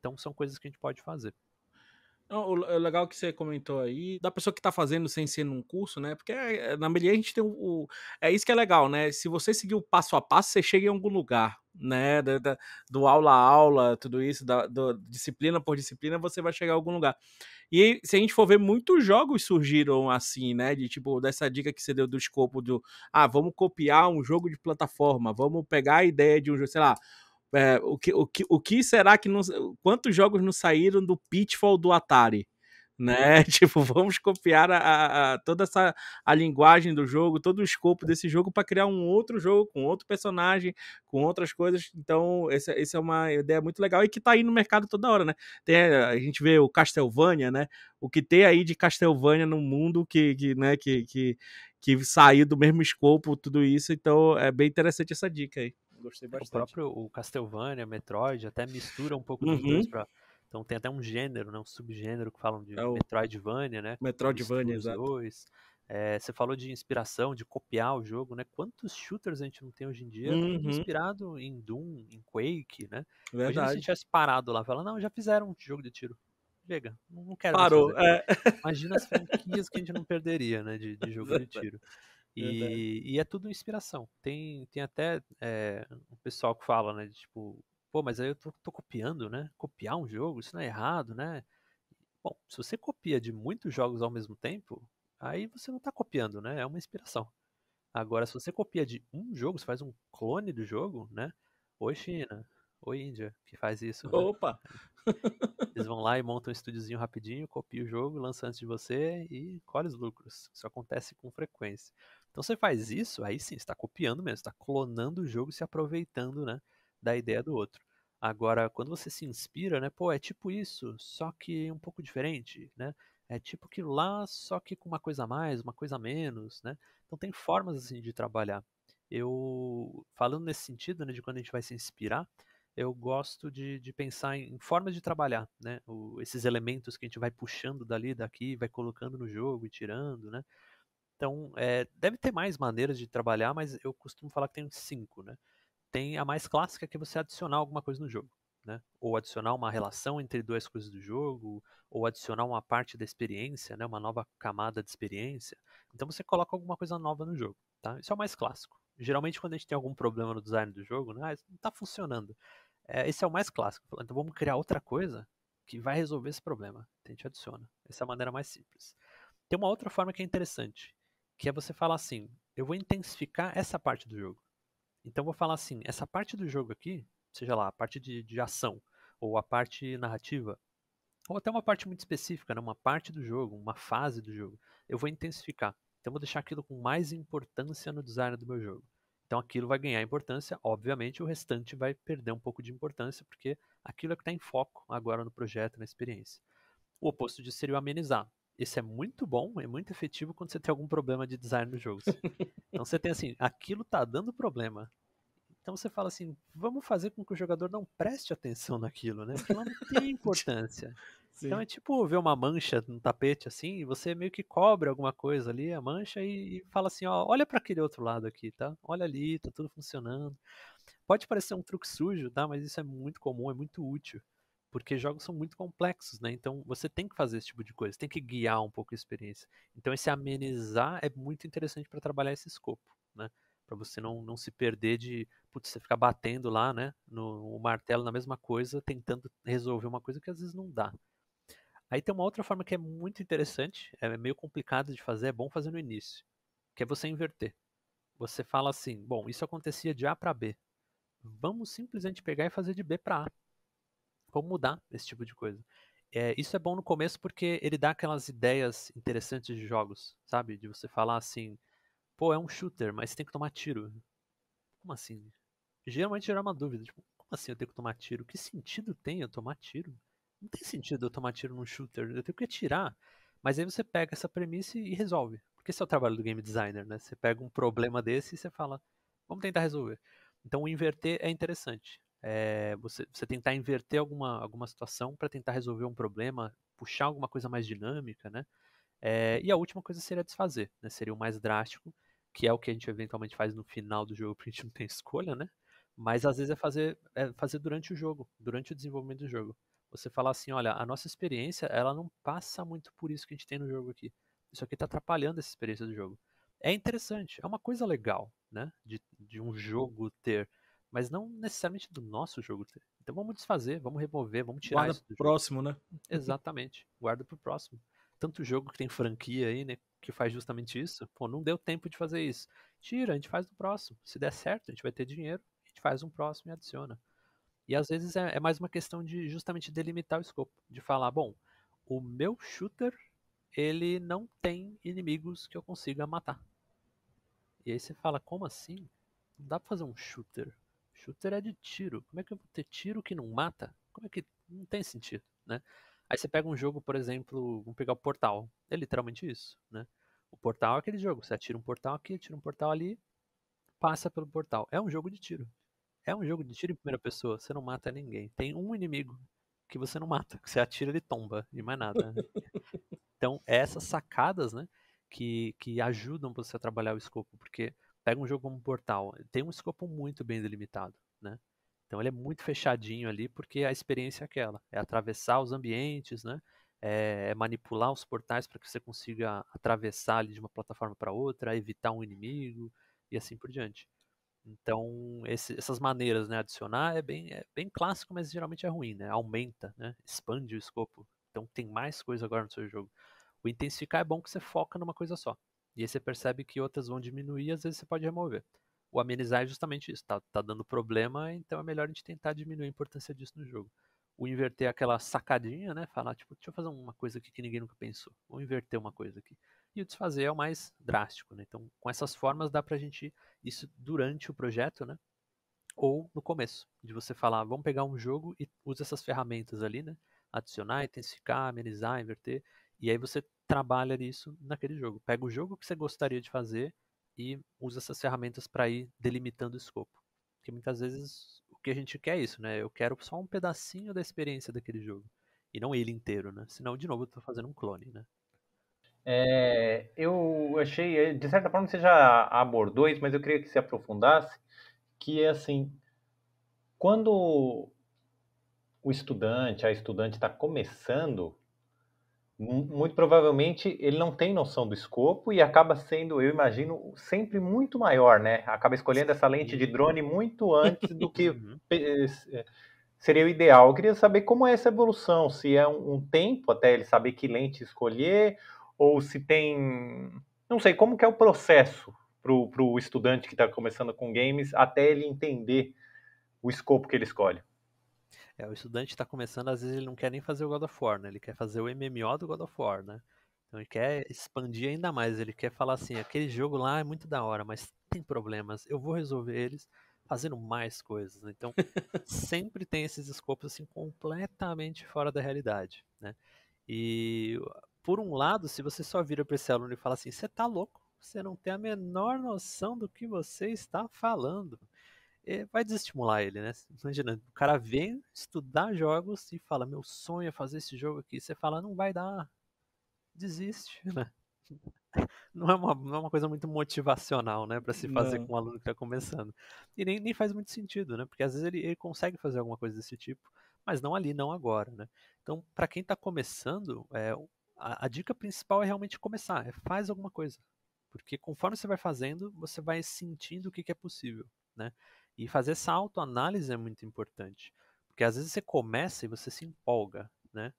Então são coisas que a gente pode fazer. O é legal que você comentou aí, da pessoa que tá fazendo sem ser num curso, né? Porque eh, na Melier a gente tem o, o, É isso que é legal, né? Se você seguir o passo a passo, você chega em algum lugar, né? Da, da, do aula a aula, tudo isso, da, do, disciplina por disciplina, você vai chegar em algum lugar. E se a gente for ver, muitos jogos surgiram assim, né? De tipo, dessa dica que você deu do escopo do. Ah, vamos copiar um jogo de plataforma, vamos pegar a ideia de um jogo, sei lá é, o, que, o, que, o que será que Quantos jogos não saíram do Pitfall do Atari? Né? Tipo, vamos copiar a, a toda essa a linguagem do jogo, todo o escopo desse jogo para criar um outro jogo com outro personagem, com outras coisas. Então, essa, essa é uma ideia muito legal e que tá aí no mercado toda hora, né? Tem, eh, a gente vê o Castlevania, né? O que tem aí de Castlevania no mundo que, que né, que, que, que saiu do mesmo escopo, tudo isso. Então, é bem interessante essa dica aí. Gostei é, bastante. O próprio o Castlevania, Metroid, até mistura um pouco uhum. dos dois uhum. pra... Então tem até um gênero, né? um subgênero que falam de é o... Metroidvania, né? Metroidvania, exato. Dois. É, você falou de inspiração, de copiar o jogo, né? Quantos shooters a gente não tem hoje em dia uhum. inspirado em Doom, em Quake, né? Verdade. Imagina se a gente tivesse parado lá, falando, não, já fizeram um jogo de tiro. Chega, não quero. Parou. É. Imagina as franquias que a gente não perderia, né? De, de jogo de tiro. E, e, é tudo inspiração. Tem, tem até é, eh, um pessoal que fala, né? De, tipo, pô, mas aí eu tô, tô, copiando, né? Copiar um jogo, isso não é errado, né? Bom, se você copia de muitos jogos ao mesmo tempo, aí você não tá copiando, né? É uma inspiração. Agora, se você copia de um jogo, você faz um clone do jogo, né? Oi, China. Oi, Índia, que faz isso. Né? Opa! Né? Eles vão lá e montam um estúdiozinho rapidinho, copia o jogo, lança antes de você e colhe os lucros. Isso acontece com frequência. Então você faz isso, aí sim, está copiando mesmo, está clonando o jogo, se aproveitando, né, da ideia do outro. Agora, quando você se inspira, né, pô, é tipo isso, só que um pouco diferente, né? É tipo aquilo lá, só que com uma coisa a mais, uma coisa a menos, né? Então tem formas assim de trabalhar. Eu falando nesse sentido, né, de quando a gente vai se inspirar, eu gosto de, de pensar em, em formas de trabalhar, né? O, esses elementos que a gente vai puxando dali, daqui, vai colocando no jogo e tirando, né? Então, é, deve ter mais maneiras de trabalhar, mas eu costumo falar que tem cinco, né? Tem a mais clássica que é você adicionar alguma coisa no jogo, né? Ou adicionar uma relação entre duas coisas do jogo, ou adicionar uma parte da experiência, né? Uma nova camada de experiência. Então você coloca alguma coisa nova no jogo, tá? Isso é o mais clássico. Geralmente quando a gente tem algum problema no design do jogo, né? Ah, isso não está funcionando. É, esse é o mais clássico. Então vamos criar outra coisa que vai resolver esse problema. Então, a gente adiciona. Essa é a maneira mais simples. Tem uma outra forma que é interessante, que é você falar assim, eu vou intensificar essa parte do jogo. Então vou falar assim, essa parte do jogo aqui, seja lá, a parte de, de ação, ou a parte narrativa, ou até uma parte muito específica, né? uma parte do jogo, uma fase do jogo, eu vou intensificar. Então vou deixar aquilo com mais importância no design do meu jogo. Então aquilo vai ganhar importância, obviamente o restante vai perder um pouco de importância, porque aquilo é que está em foco agora no projeto, na experiência. O oposto disso seria o amenizar isso é muito bom, é muito efetivo quando você tem algum problema de design nos jogos. então você tem assim, aquilo tá dando problema. Então você fala assim, vamos fazer com que o jogador não preste atenção naquilo, né? Porque ela não tem importância. Então sim. Então é tipo ver uma mancha no tapete assim, e você meio que cobre alguma coisa ali, a mancha, e, e fala assim, ó, olha para aquele outro lado aqui, tá? Olha ali, tá tudo funcionando. Pode parecer um truque sujo, tá? Mas isso é muito comum, é muito útil porque jogos são muito complexos, né? Então você tem que fazer esse tipo de coisa, tem que guiar um pouco a experiência. Então esse amenizar é muito interessante para trabalhar esse escopo, né? Para você não, não se perder de, putz, você ficar batendo lá, né, no, no martelo na mesma coisa, tentando resolver uma coisa que às vezes não dá. Aí tem uma outra forma que é muito interessante, é meio complicado de fazer, é bom fazer no início, que é você inverter. Você fala assim, bom, isso acontecia de A para B. Vamos simplesmente pegar e fazer de B para A Vamos mudar esse tipo de coisa. É, isso é bom no começo porque ele dá aquelas ideias interessantes de jogos, sabe? De você falar assim, pô, é um shooter, mas tem que tomar tiro. Como assim? Geralmente gera uma dúvida, tipo, como assim eu tenho que tomar tiro? Que sentido tem eu tomar tiro? Não tem sentido eu tomar tiro num shooter, eu tenho que atirar. Mas aí você pega essa premissa e resolve. Porque esse é o trabalho do game designer, né? Você pega um problema desse e você fala, vamos tentar resolver. Então inverter é interessante é, você, você, tentar inverter alguma, alguma situação para tentar resolver um problema, puxar alguma coisa mais dinâmica, né? É, e a última coisa seria desfazer, né? Seria o mais drástico, que é o que a gente eventualmente faz no final do jogo, porque a gente não tem escolha, né? Mas às vezes é fazer, é fazer durante o jogo, durante o desenvolvimento do jogo. Você falar assim, olha, a nossa experiência, ela não passa muito por isso que a gente tem no jogo aqui. Isso aqui está atrapalhando essa experiência do jogo. É interessante, é uma coisa legal, né? De, de um jogo ter mas não necessariamente do nosso jogo. Então vamos desfazer, vamos remover, vamos tirar Guarda isso pro próximo, né? Exatamente. Guarda pro próximo. Tanto jogo que tem franquia aí, né, que faz justamente isso. Pô, não deu tempo de fazer isso. Tira, a gente faz no próximo. Se der certo, a gente vai ter dinheiro, a gente faz um próximo e adiciona. E às vezes é, é mais uma questão de justamente delimitar o escopo, de falar, bom, o meu shooter ele não tem inimigos que eu consiga matar. E aí você fala, como assim? Não dá pra fazer um shooter Shooter é de tiro. Como é que eu vou ter tiro que não mata? Como é que. Não tem sentido, né? Aí você pega um jogo, por exemplo, vamos pegar o Portal. É literalmente isso, né? O Portal é aquele jogo. Você atira um portal aqui, atira um portal ali, passa pelo portal. É um jogo de tiro. É um jogo de tiro em primeira pessoa. Você não mata ninguém. Tem um inimigo que você não mata. Que você atira, ele tomba e mais nada. então, é essas sacadas, né? Que, que ajudam você a trabalhar o escopo. Porque Pega um jogo como Portal, tem um escopo muito bem delimitado, né? Então ele é muito fechadinho ali, porque a experiência é aquela, é atravessar os ambientes, né? É, é manipular os portais para que você consiga atravessar ali de uma plataforma para outra, evitar um inimigo e assim por diante. Então, esse, essas maneiras, né, adicionar é bem, é bem clássico, mas geralmente é ruim, né? Aumenta, né? Expande o escopo. Então tem mais coisa agora no seu jogo. O intensificar é bom que você foca numa coisa só. E aí você percebe que outras vão diminuir, às vezes você pode remover. O amenizar é justamente isso, tá, tá dando problema, então é melhor a gente tentar diminuir a importância disso no jogo. O inverter é aquela sacadinha, né? Falar, tipo, deixa eu fazer uma coisa aqui que ninguém nunca pensou. Vou inverter uma coisa aqui. E o desfazer é o mais drástico, né? Então, com essas formas dá pra gente isso durante o projeto, né? Ou no começo, de você falar, vamos pegar um jogo e usa essas ferramentas ali, né? Adicionar, intensificar, amenizar, inverter. E aí você trabalha nisso naquele jogo. Pega o jogo que você gostaria de fazer e usa essas ferramentas para ir delimitando o escopo. Porque muitas vezes o que a gente quer é isso, né? Eu quero só um pedacinho da experiência daquele jogo. E não ele inteiro, né? Senão, de novo, eu tô fazendo um clone, né? É, eu achei, eh, de certa forma você já abordou isso, mas eu queria que se aprofundasse, que é assim, quando o estudante, a estudante está começando muito provavelmente ele não tem noção do escopo e acaba sendo, eu imagino, sempre muito maior, né? Acaba escolhendo essa lente de drone muito antes do que uhum. eh, eh, seria o ideal. Eu queria saber como é essa evolução, se é um, tempo até ele saber que lente escolher, ou se tem. Não sei, como que é o processo para o pro estudante que está começando com games até ele entender o escopo que ele escolhe. É, o estudante está começando, às vezes ele não quer nem fazer o God of War, né? Ele quer fazer o MMO do God of War, né? Então ele quer expandir ainda mais, ele quer falar assim, aquele jogo lá é muito da hora, mas tem problemas, eu vou resolver eles fazendo mais coisas. Né? Então sempre tem esses escopos assim completamente fora da realidade, né? E por um lado, se você só vira para esse aluno e fala assim, você tá louco, você não tem a menor noção do que você está falando. É, vai desestimular ele, né? Imagina, o cara vem estudar jogos e fala, meu sonho é fazer esse jogo aqui. Você fala, não vai dar, desiste, né? Não é uma, não é uma coisa muito motivacional, né, para se fazer não. com um aluno que está começando. E nem, nem faz muito sentido, né? Porque às vezes ele, ele consegue fazer alguma coisa desse tipo, mas não ali, não agora, né? Então, para quem está começando, é, a, a dica principal é realmente começar, é faz alguma coisa, porque conforme você vai fazendo, você vai sentindo o que, que é possível, né? E fazer essa autoanálise é muito importante. Porque às vezes você começa e você se empolga, né?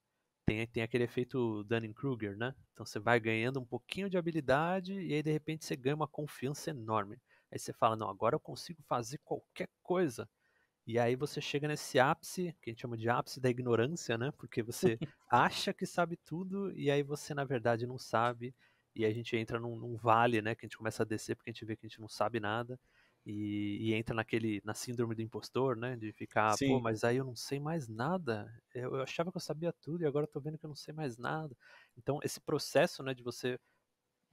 Tem, tem aquele efeito Dunning-Kruger, né? Então você vai ganhando um pouquinho de habilidade e aí de repente você ganha uma confiança enorme. Aí você fala, não, agora eu consigo fazer qualquer coisa. E aí você chega nesse ápice, que a gente chama de ápice da ignorância, né? Porque você acha que sabe tudo e aí você, na verdade, não sabe. E aí a gente entra num, num, vale, né? Que a gente começa a descer porque a gente vê que a gente não sabe nada e, e, entra naquele na síndrome do impostor, né? De ficar, Sim. pô, mas aí eu não sei mais nada. Eu, eu, achava que eu sabia tudo e agora eu tô vendo que eu não sei mais nada. Então esse processo, né, de você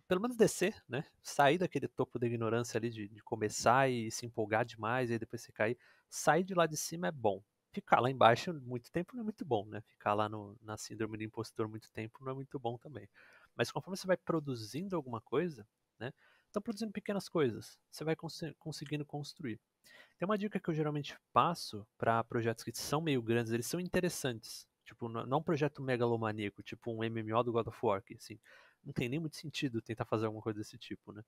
pelo menos descer, né? Sair daquele topo da ignorância ali de, de começar e se empolgar demais e depois você cair, sair de lá de cima é bom. Ficar lá embaixo muito tempo não é muito bom, né? Ficar lá no, na síndrome do impostor muito tempo não é muito bom também. Mas conforme você vai produzindo alguma coisa, né? está produzindo pequenas coisas. Você vai cons conseguindo construir. Tem uma dica que eu geralmente passo para projetos que são meio grandes, eles são interessantes. Tipo, não um projeto megalomaníaco, tipo um MMO do God of War, que, assim, não tem nem muito sentido tentar fazer alguma coisa desse tipo, né?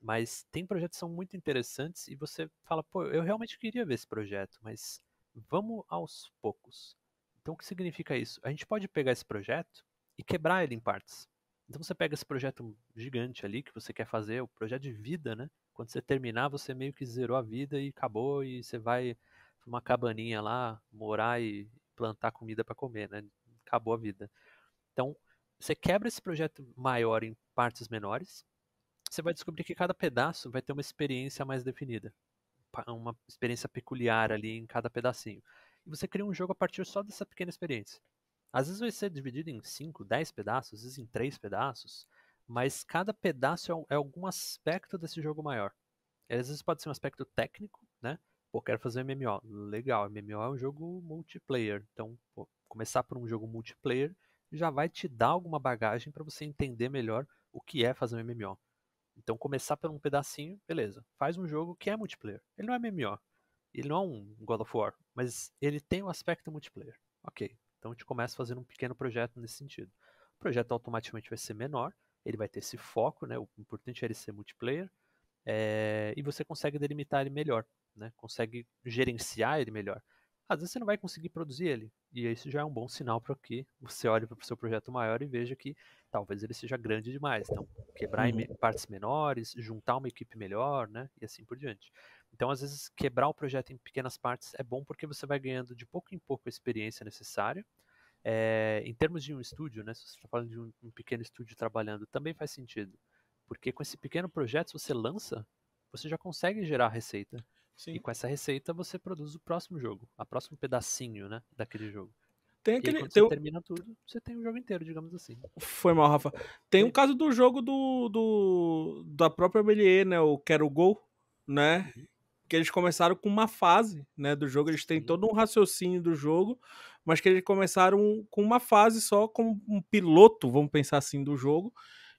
Mas tem projetos que são muito interessantes e você fala, pô, eu realmente queria ver esse projeto, mas vamos aos poucos. Então, o que significa isso? A gente pode pegar esse projeto e quebrar ele em partes. Então você pega esse projeto gigante ali que você quer fazer, o projeto de vida, né? Quando você terminar, você meio que zerou a vida e acabou e você vai pra uma cabaninha lá, morar e plantar comida para comer, né? Acabou a vida. Então, você quebra esse projeto maior em partes menores, você vai descobrir que cada pedaço vai ter uma experiência mais definida, uma experiência peculiar ali em cada pedacinho. E você cria um jogo a partir só dessa pequena experiência. Às vezes vai ser dividido em 5, 10 pedaços, às vezes em 3 pedaços, mas cada pedaço é, é, algum aspecto desse jogo maior. Às vezes pode ser um aspecto técnico, né? Pô, quero fazer um MMO. Legal, MMO é um jogo multiplayer. Então, pô, começar por um jogo multiplayer já vai te dar alguma bagagem para você entender melhor o que é fazer um MMO. Então, começar por um pedacinho, beleza. Faz um jogo que é multiplayer. Ele não é MMO. Ele não é um God of War, mas ele tem um aspecto multiplayer. Ok, então a gente começa fazendo um pequeno projeto nesse sentido. O projeto automaticamente vai ser menor, ele vai ter esse foco, né? O importante é ele ser multiplayer, é, e você consegue delimitar ele melhor, né? Consegue gerenciar ele melhor. Às vezes você não vai conseguir produzir ele, e isso já é um bom sinal para que você olhe para o seu projeto maior e veja que talvez ele seja grande demais. Então, quebrar em uhum. partes menores, juntar uma equipe melhor, né? E assim por diante. Então, às vezes, quebrar o projeto em pequenas partes é bom porque você vai ganhando de pouco em pouco a experiência necessária. É, em termos de um estúdio, né, se você está falando de um, um, pequeno estúdio trabalhando, também faz sentido. Porque com esse pequeno projeto, se você lança, você já consegue gerar receita. Sim. E com essa receita, você produz o próximo jogo, a próximo pedacinho né, daquele jogo. Tem aquele. E aí, tem você o... termina tudo, você tem o jogo inteiro, digamos assim. Foi mal, Rafa. Tem o um caso do jogo do, do da própria Melier, né? O Quero Gol, né? Uhum que eles começaram com uma fase né, do jogo, eles têm todo um raciocínio do jogo, mas que eles começaram com uma fase só, como um piloto, vamos pensar assim, do jogo,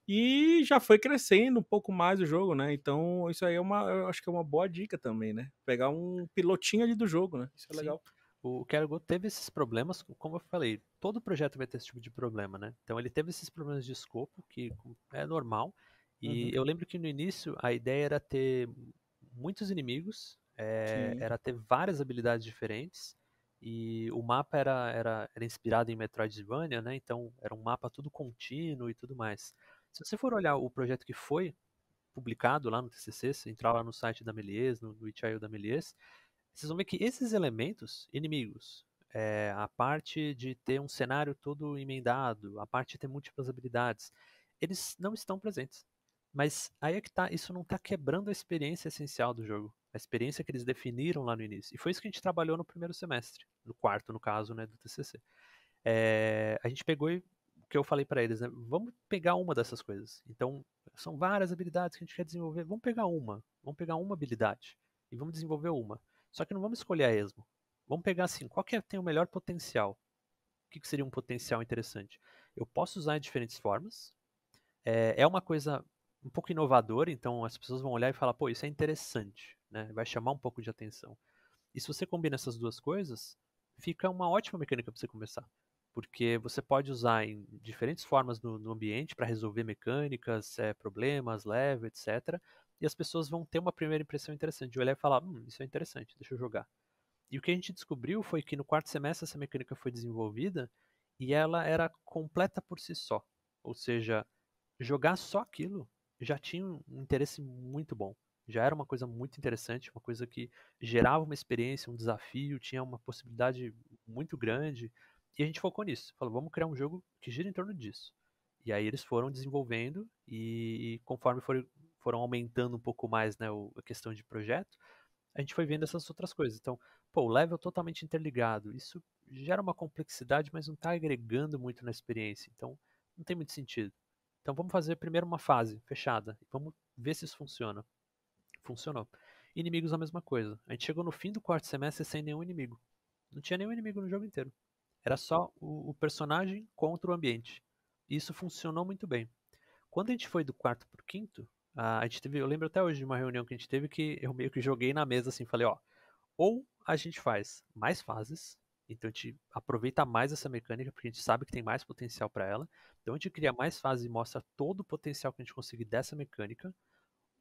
e já foi crescendo um pouco mais o jogo, né? Então, isso aí é uma, eu acho que é uma boa dica também, né? Pegar um pilotinho ali do jogo, né? Isso é Sim. legal. O Kerrigan teve esses problemas, como eu falei, todo projeto vai ter esse tipo de problema, né? Então ele teve esses problemas de escopo, que é normal. E uhum. eu lembro que no início a ideia era ter muitos inimigos, é, era ter várias habilidades diferentes. E o mapa era, era, era inspirado em Metroidvania, né? Então era um mapa tudo contínuo e tudo mais. Se você for olhar o projeto que foi publicado lá no TCC, se entrar lá no site da Melies, no, no itch.io da Melies, vocês vão ver que esses elementos, inimigos, é, a parte de ter um cenário todo emendado, a parte de ter múltiplas habilidades, eles não estão presentes. Mas aí é que tá, isso não tá quebrando a experiência essencial do jogo. A experiência que eles definiram lá no início. E foi isso que a gente trabalhou no primeiro semestre, no quarto, no caso, né, do TCC. É, eh, a gente pegou e o que eu falei para eles, né? Vamos pegar uma dessas coisas. Então, são várias habilidades que a gente quer desenvolver. Vamos pegar uma. Vamos pegar uma habilidade e vamos desenvolver uma. Só que não vamos escolher a esmo. Vamos pegar assim, qual que é, tem o melhor potencial? O que, que seria um potencial interessante? Eu posso usar em diferentes formas. É, é uma coisa um pouco inovador, então as pessoas vão olhar e falar, pô, isso é interessante, né? Vai chamar um pouco de atenção. E se você combina essas duas coisas, fica uma ótima mecânica para você começar. Porque você pode usar em diferentes formas no, no ambiente para resolver mecânicas, é, problemas, leve, etc. E as pessoas vão ter uma primeira impressão interessante de olhar e falar: hum, isso é interessante, deixa eu jogar. E o que a gente descobriu foi que no quarto semestre essa mecânica foi desenvolvida e ela era completa por si só. Ou seja, jogar só aquilo já tinha um interesse muito bom. Já era uma coisa muito interessante, uma coisa que gerava uma experiência, um desafio, tinha uma possibilidade muito grande. E a gente focou nisso. Falou, vamos criar um jogo que gira em torno disso. E aí eles foram desenvolvendo e conforme foram, foram aumentando um pouco mais né, a questão de projeto, a gente foi vendo essas outras coisas. Então, pô, o level totalmente interligado. Isso gera uma complexidade, mas não está agregando muito na experiência. Então, não tem muito sentido. Então vamos fazer primeiro uma fase fechada. Vamos ver se isso funciona. Funcionou. Inimigos a mesma coisa. A gente chegou no fim do quarto semestre sem nenhum inimigo. Não tinha nenhum inimigo no jogo inteiro. Era só o, o personagem contra o ambiente. E isso funcionou muito bem. Quando a gente foi do quarto pro quinto, a gente teve, eu lembro até hoje de uma reunião que a gente teve que eu meio que joguei na mesa assim, falei, ó, ou a gente faz mais fases então a gente aproveita mais essa mecânica, porque a gente sabe que tem mais potencial para ela. Então a gente cria mais fases e mostra todo o potencial que a gente conseguir dessa mecânica.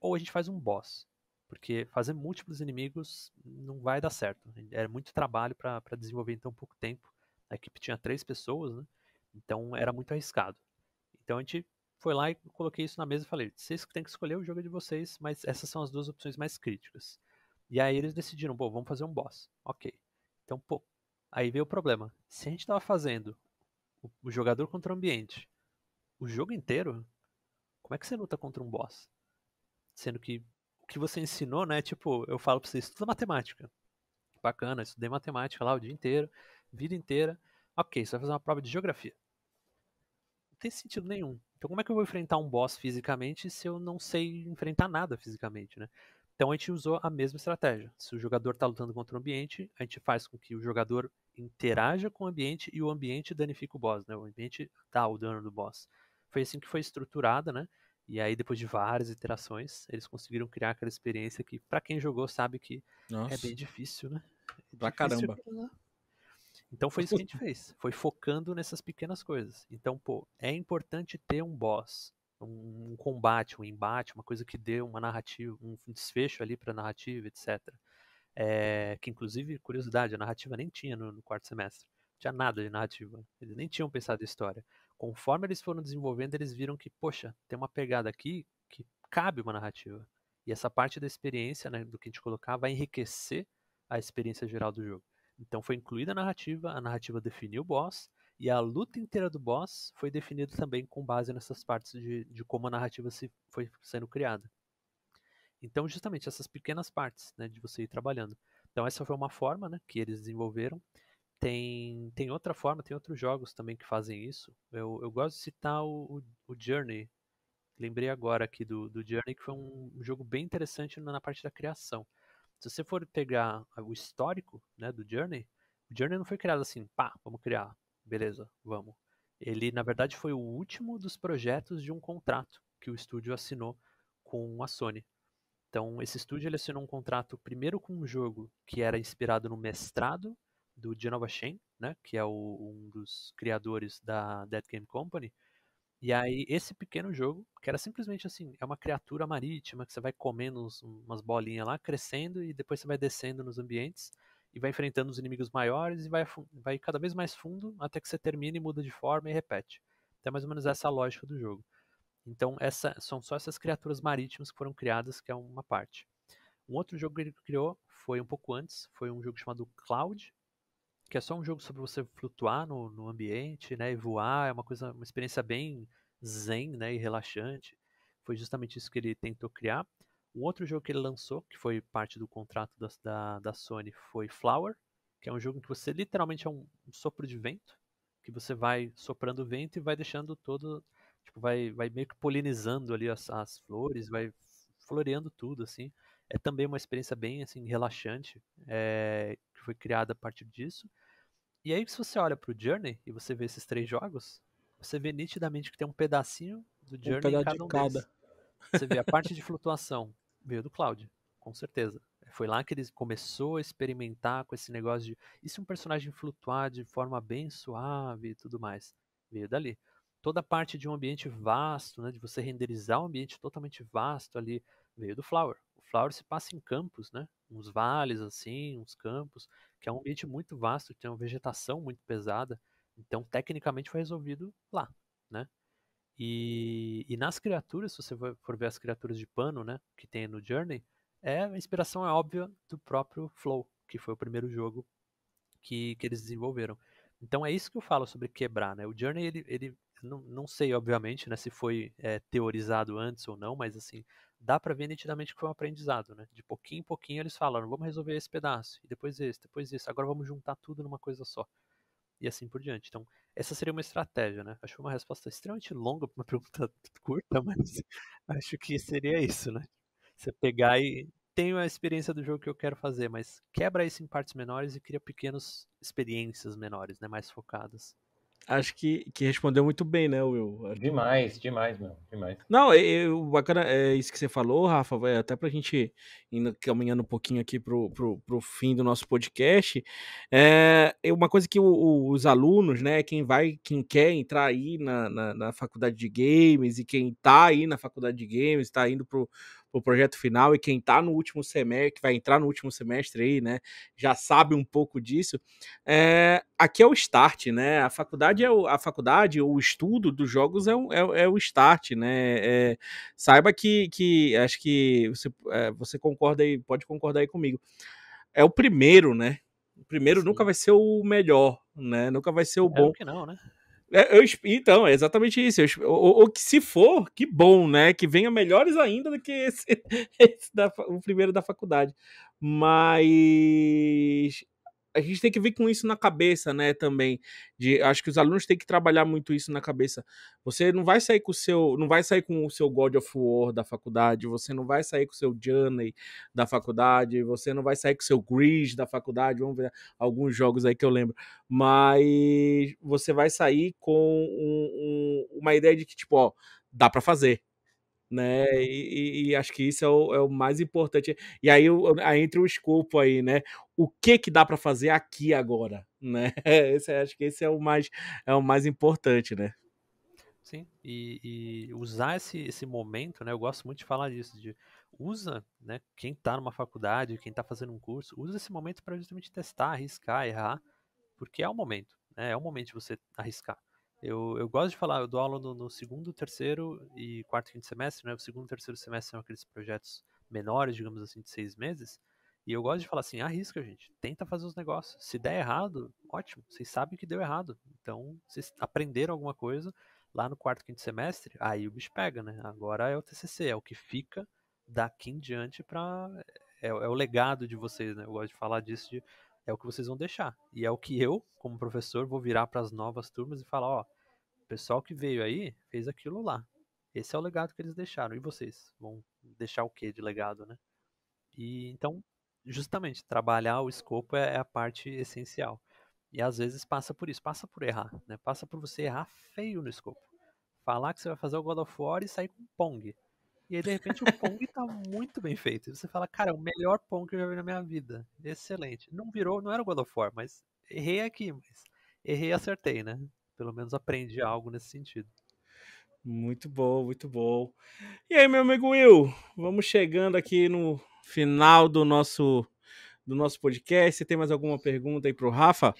Ou a gente faz um boss. Porque fazer múltiplos inimigos não vai dar certo. Era muito trabalho para desenvolver em tão pouco tempo. A equipe tinha três pessoas, né? Então era muito arriscado. Então a gente foi lá e coloquei isso na mesa e falei: vocês têm que escolher o jogo é de vocês, mas essas são as duas opções mais críticas. E aí eles decidiram: pô, vamos fazer um boss. Ok. Então, pô, Aí veio o problema. Se a gente estava fazendo o, o jogador contra o ambiente o jogo inteiro, como é que você luta contra um boss? Sendo que o que você ensinou, né? Tipo, eu falo pra você, estuda matemática. Bacana, estudei matemática lá o dia inteiro, vida inteira. Ok, você vai fazer uma prova de geografia. Não tem sentido nenhum. Então como é que eu vou enfrentar um boss fisicamente se eu não sei enfrentar nada fisicamente, né? Então a gente usou a mesma estratégia. Se o jogador está lutando contra o ambiente, a gente faz com que o jogador interaja com o ambiente e o ambiente danifica o boss, né? O ambiente dá tá o dano do boss. Foi assim que foi estruturada, né? E aí depois de várias iterações, eles conseguiram criar aquela experiência que para quem jogou sabe que é Nossa. é bem difícil, né? É pra caramba. Então foi isso que a gente fez. Foi focando nessas pequenas coisas. Então, pô, é importante ter um boss um, combate, um embate, uma coisa que dê uma narrativa, um desfecho ali para a narrativa, etc. É, uhum. eh, que inclusive, curiosidade, a narrativa nem tinha no, no quarto semestre. Não tinha nada de narrativa. Eles nem tinham pensado em história. Conforme eles foram desenvolvendo, eles viram que, poxa, tem uma pegada aqui que cabe uma narrativa. E essa parte da experiência, né, do que a gente colocar, vai enriquecer a experiência geral do jogo. Então foi incluída a narrativa, a narrativa definiu o boss, e a luta inteira do boss foi definida também com base nessas partes de, de como a narrativa se foi sendo criada. Então, justamente essas pequenas partes, né, de você ir trabalhando. Então, essa foi uma forma, né, que eles desenvolveram. Tem, tem outra forma, tem outros jogos também que fazem isso. Eu, eu gosto de citar o, o Journey. Lembrei agora aqui do, do Journey, que foi um jogo bem interessante na parte da criação. Se você for pegar o histórico né, do Journey, o Journey não foi criado assim, pá, vamos criar beleza, vamos. Ele, na verdade, foi o último dos projetos de um contrato que o estúdio assinou com a Sony. Então, esse estúdio ele assinou um contrato primeiro com um jogo que era inspirado no mestrado do Genova Shen, né, que é o, um dos criadores da Dead Game Company. E aí, esse pequeno jogo, que era simplesmente assim, é uma criatura marítima que você vai comendo uns, umas bolinhas lá, crescendo e depois você vai descendo nos ambientes e vai enfrentando os inimigos maiores e vai, vai cada vez mais fundo até que você termina e muda de forma e repete. Então é mais ou menos essa a lógica do jogo. Então essa, são só essas criaturas marítimas que foram criadas, que é uma parte. Um outro jogo que ele criou foi um pouco antes, foi um jogo chamado Cloud, que é só um jogo sobre você flutuar no, no ambiente, né, e voar, é uma coisa, uma experiência bem zen, né, e relaxante. Foi justamente isso que ele tentou criar. Um outro jogo que ele lançou, que foi parte do contrato da, da, da Sony, foi Flower, que é um jogo em que você literalmente é um, um sopro de vento, que você vai soprando o vento e vai deixando todo, tipo, vai, vai meio que polinizando ali as, as flores, vai floreando tudo, assim. É também uma experiência bem, assim, relaxante, é, que foi criada a partir disso. E aí, se você olha para o Journey e você vê esses três jogos, você vê nitidamente que tem um pedacinho do Journey um em cada um cada. Você vê a parte de flutuação, Veio do cloud, com certeza. Foi lá que ele começou a experimentar com esse negócio de e se um personagem flutuar de forma bem suave e tudo mais. Veio dali. Toda a parte de um ambiente vasto, né, de você renderizar um ambiente totalmente vasto ali, veio do Flower. O Flower se passa em campos, né? Uns vales assim, uns campos, que é um ambiente muito vasto, tem uma vegetação muito pesada. Então, tecnicamente foi resolvido lá, né? E, e nas criaturas, se você for ver as criaturas de pano, né, que tem no Journey, é a inspiração é óbvia do próprio Flow, que foi o primeiro jogo que, que eles desenvolveram. Então é isso que eu falo sobre quebrar, né? O Journey, ele, ele não, não sei, obviamente, né, se foi é, teorizado antes ou não, mas assim, dá para ver nitidamente que foi um aprendizado, né? De pouquinho em pouquinho eles falaram, vamos resolver esse pedaço, e depois esse, depois esse, agora vamos juntar tudo numa coisa só e assim por diante. Então, essa seria uma estratégia, né? Acho que foi uma resposta extremamente longa para uma pergunta curta, mas acho que seria isso, né? Você pegar e tenho a experiência do jogo que eu quero fazer, mas quebra isso em partes menores e cria pequenas experiências menores, né, mais focadas acho que, que respondeu muito bem, né, Will? Demais, demais, meu. Demais. Não, o bacana é isso que você falou, Rafa, Até até pra gente ir caminhando um pouquinho aqui pro, pro, pro fim do nosso podcast. É, uma coisa que o, o, os alunos, né, quem vai, quem quer entrar aí na, na, na, faculdade de games e quem tá aí na faculdade de games, tá indo pro o projeto final e quem está no último semestre, que vai entrar no último semestre aí, né, já sabe um pouco disso. É, aqui é o start, né? A faculdade é o, a faculdade, o estudo dos jogos é, o, é, é o start, né? É, saiba que, que acho que você, eh, você concorda aí, pode concordar aí comigo. É o primeiro, né? O primeiro Sim. nunca vai ser o melhor, né? Nunca vai ser o é, bom. que não, né? É, eu, então, é exatamente isso. Eu, ou, que se for, que bom, né? Que venha melhores ainda do que esse, esse da, o primeiro da faculdade. Mas a gente tem que vir com isso na cabeça, né, também. De, acho que os alunos têm que trabalhar muito isso na cabeça. Você não vai sair com o seu, não vai sair com o seu God of War da faculdade, você não vai sair com o seu Journey da faculdade, você não vai sair com o seu Gris da faculdade, vamos ver alguns jogos aí que eu lembro. Mas você vai sair com um, um, uma ideia de que tipo, ó, dá para fazer, né? E, e, e, acho que isso é o, é o mais importante. E aí, aí, entra o escopo aí, né? O que que dá para fazer aqui agora, né? Esse, acho que esse é o mais é o mais importante, né? Sim. E, e usar esse, esse momento, né? Eu gosto muito de falar disso, de usa, né? Quem está numa faculdade, quem está fazendo um curso, usa esse momento para justamente testar, arriscar, errar, porque é o momento, né? É o momento de você arriscar. Eu, eu gosto de falar, eu dou aula no, no segundo, terceiro e quarto, quinto semestre, né? O segundo e terceiro semestre são aqueles projetos menores, digamos assim, de seis meses. E eu gosto de falar assim, arrisca, gente. Tenta fazer os negócios. Se der errado, ótimo. Vocês sabem que deu errado. Então, vocês aprenderam alguma coisa lá no quarto, quinto semestre, aí o bicho pega, né? Agora é o TCC, é o que fica daqui em diante para é, é, o legado de vocês, né? Eu gosto de falar disso de é o que vocês vão deixar. E é o que eu, como professor, vou virar para as novas turmas e falar, ó, o pessoal que veio aí fez aquilo lá. Esse é o legado que eles deixaram. E vocês vão deixar o que de legado, né? E então, justamente, trabalhar o escopo é, é a parte essencial. E às vezes passa por isso, passa por errar, né? Passa por você errar feio no escopo. Falar que você vai fazer o God of War e sair com Pong. E aí, de repente, o Pong tá muito bem feito. E você fala, cara, é o melhor Pong que eu já vi na minha vida. Excelente. Não virou, não era o God of War, mas errei aqui, mas errei e acertei, né? Pelo menos aprendi algo nesse sentido. Muito bom, muito bom. E aí, meu amigo Will, vamos chegando aqui no final do nosso do nosso podcast. Você tem mais alguma pergunta aí pro Rafa?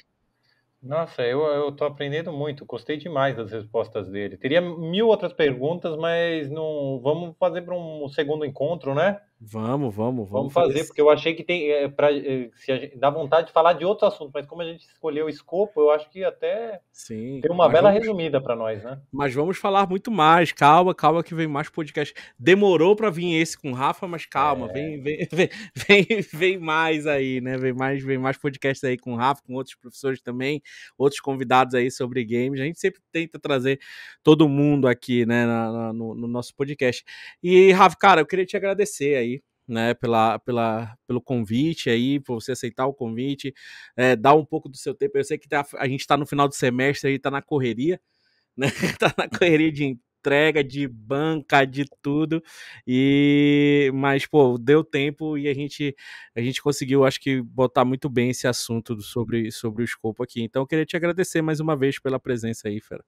Nossa, eu, eu tô aprendendo muito, gostei demais das respostas dele. Teria mil outras perguntas, mas não vamos fazer para um segundo encontro, né? Vamos, vamos, vamos. Vamos fazer, fazer porque eu achei que tem. É, pra, é, gente, dá vontade de falar de outros assuntos, mas como a gente escolheu o escopo, eu acho que até Sim, tem uma bela vamos, resumida para nós, né? Mas vamos falar muito mais. Calma, calma, que vem mais podcast. Demorou para vir esse com o Rafa, mas calma, é... vem, vem, vem, vem, vem mais aí, né? Vem mais, vem mais podcast aí com o Rafa, com outros professores também, outros convidados aí sobre games. A gente sempre tenta trazer todo mundo aqui, né, na, na, no, no nosso podcast. E, Rafa, cara, eu queria te agradecer aí né, pela, pela, pelo convite aí, por você aceitar o convite, é, dar um pouco do seu tempo. Eu sei que tá, a gente está no final do semestre aí, está na correria, né? Tá na correria de entrega, de banca, de tudo. E mas pô, deu tempo e a gente a gente conseguiu, acho que botar muito bem esse assunto sobre sobre o escopo aqui. Então eu queria te agradecer mais uma vez pela presença aí, fera.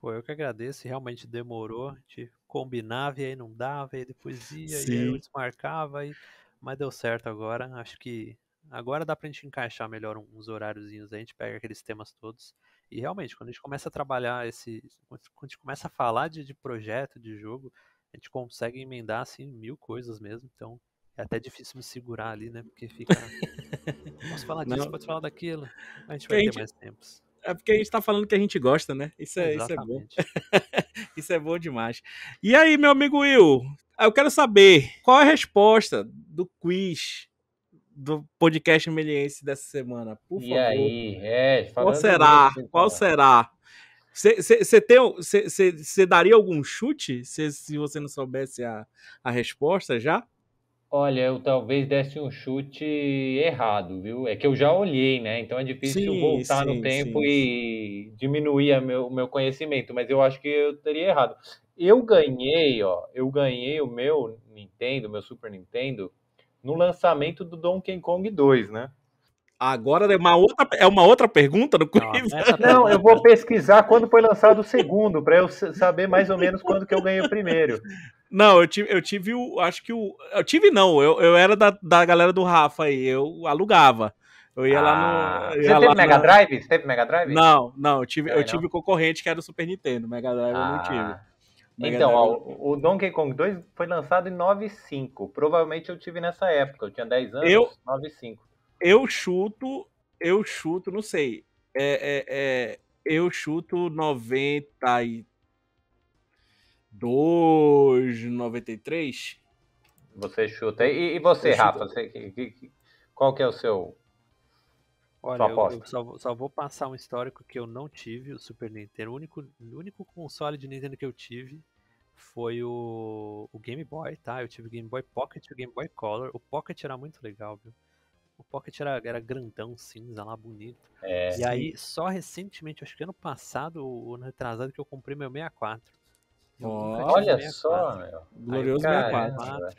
Pô, eu que agradeço, realmente demorou, a gente combinava e aí não dava, e depois ia, Sim. e aí eu desmarcava, e... mas deu certo agora. Acho que agora dá pra gente encaixar melhor uns horáriozinhos, a gente pega aqueles temas todos. E realmente, quando a gente começa a trabalhar esse. Quando a gente começa a falar de, de projeto, de jogo, a gente consegue emendar assim mil coisas mesmo. Então é até difícil me segurar ali, né? Porque fica. Posso falar disso, Não. falar daquilo. A gente vai a gente... ter mais tempos. É porque a gente tá falando que a gente gosta, né? Isso é, isso é bom. isso é bom demais. E aí, meu amigo Will, ah, eu quero saber qual é a resposta do quiz do podcast Meliense dessa semana, por e favor. Aí? É, então. qual será? qual será? Você tem, você daria algum chute se, se você não soubesse a, a resposta já? Olha, eu talvez desse um chute errado, viu? É que eu já olhei, né? Então é difícil Sim, voltar no tempo sim, sim. e diminuir o meu, meu conhecimento, mas eu acho que eu teria errado. Eu ganhei, ó, eu ganhei o meu Nintendo, meu Super Nintendo, no lançamento do Donkey Kong 2, né? Agora é uma outra, é uma outra pergunta no quiz? Não, tá Não, eu vou pesquisar quando foi lançado o segundo, para eu saber mais ou menos quando que eu ganhei o primeiro. Não, eu tive, eu tive o. Acho que o. Eu tive, não. Eu, eu era da, da galera do Rafa aí. Eu alugava. Eu ia ah, lá no. Ah. Ia você teve Mega na... Drive? Você teve Mega Drive? Não, não. Eu tive, é, eu não. tive o concorrente que era o Super Nintendo. Mega Drive ah. eu não ah. tive. Mega então, ó, o Donkey Kong 2 foi lançado em 95. Provavelmente eu tive nessa época. Eu tinha 10 anos, eu, 95. Eu chuto, eu chuto, não sei. É, é, é eu chuto 93. e 2,93. Você chuta. E, e você, Rafa? Você, que, que, qual que é o seu. Olha, eu, eu só, só, vou passar um histórico que eu não tive, o Super Nintendo. O único, o único console de Nintendo que eu tive foi o, o Game Boy, tá? Eu tive o Game Boy Pocket e o Game Boy Color. O Pocket era muito legal, viu? O Pocket era, era grandão, cinza lá, bonito. É, e sim. aí, só recentemente, acho que ano passado, o ano retrasado, que eu comprei meu 64. Olha só, meu. Glorioso Aí, 64. Né,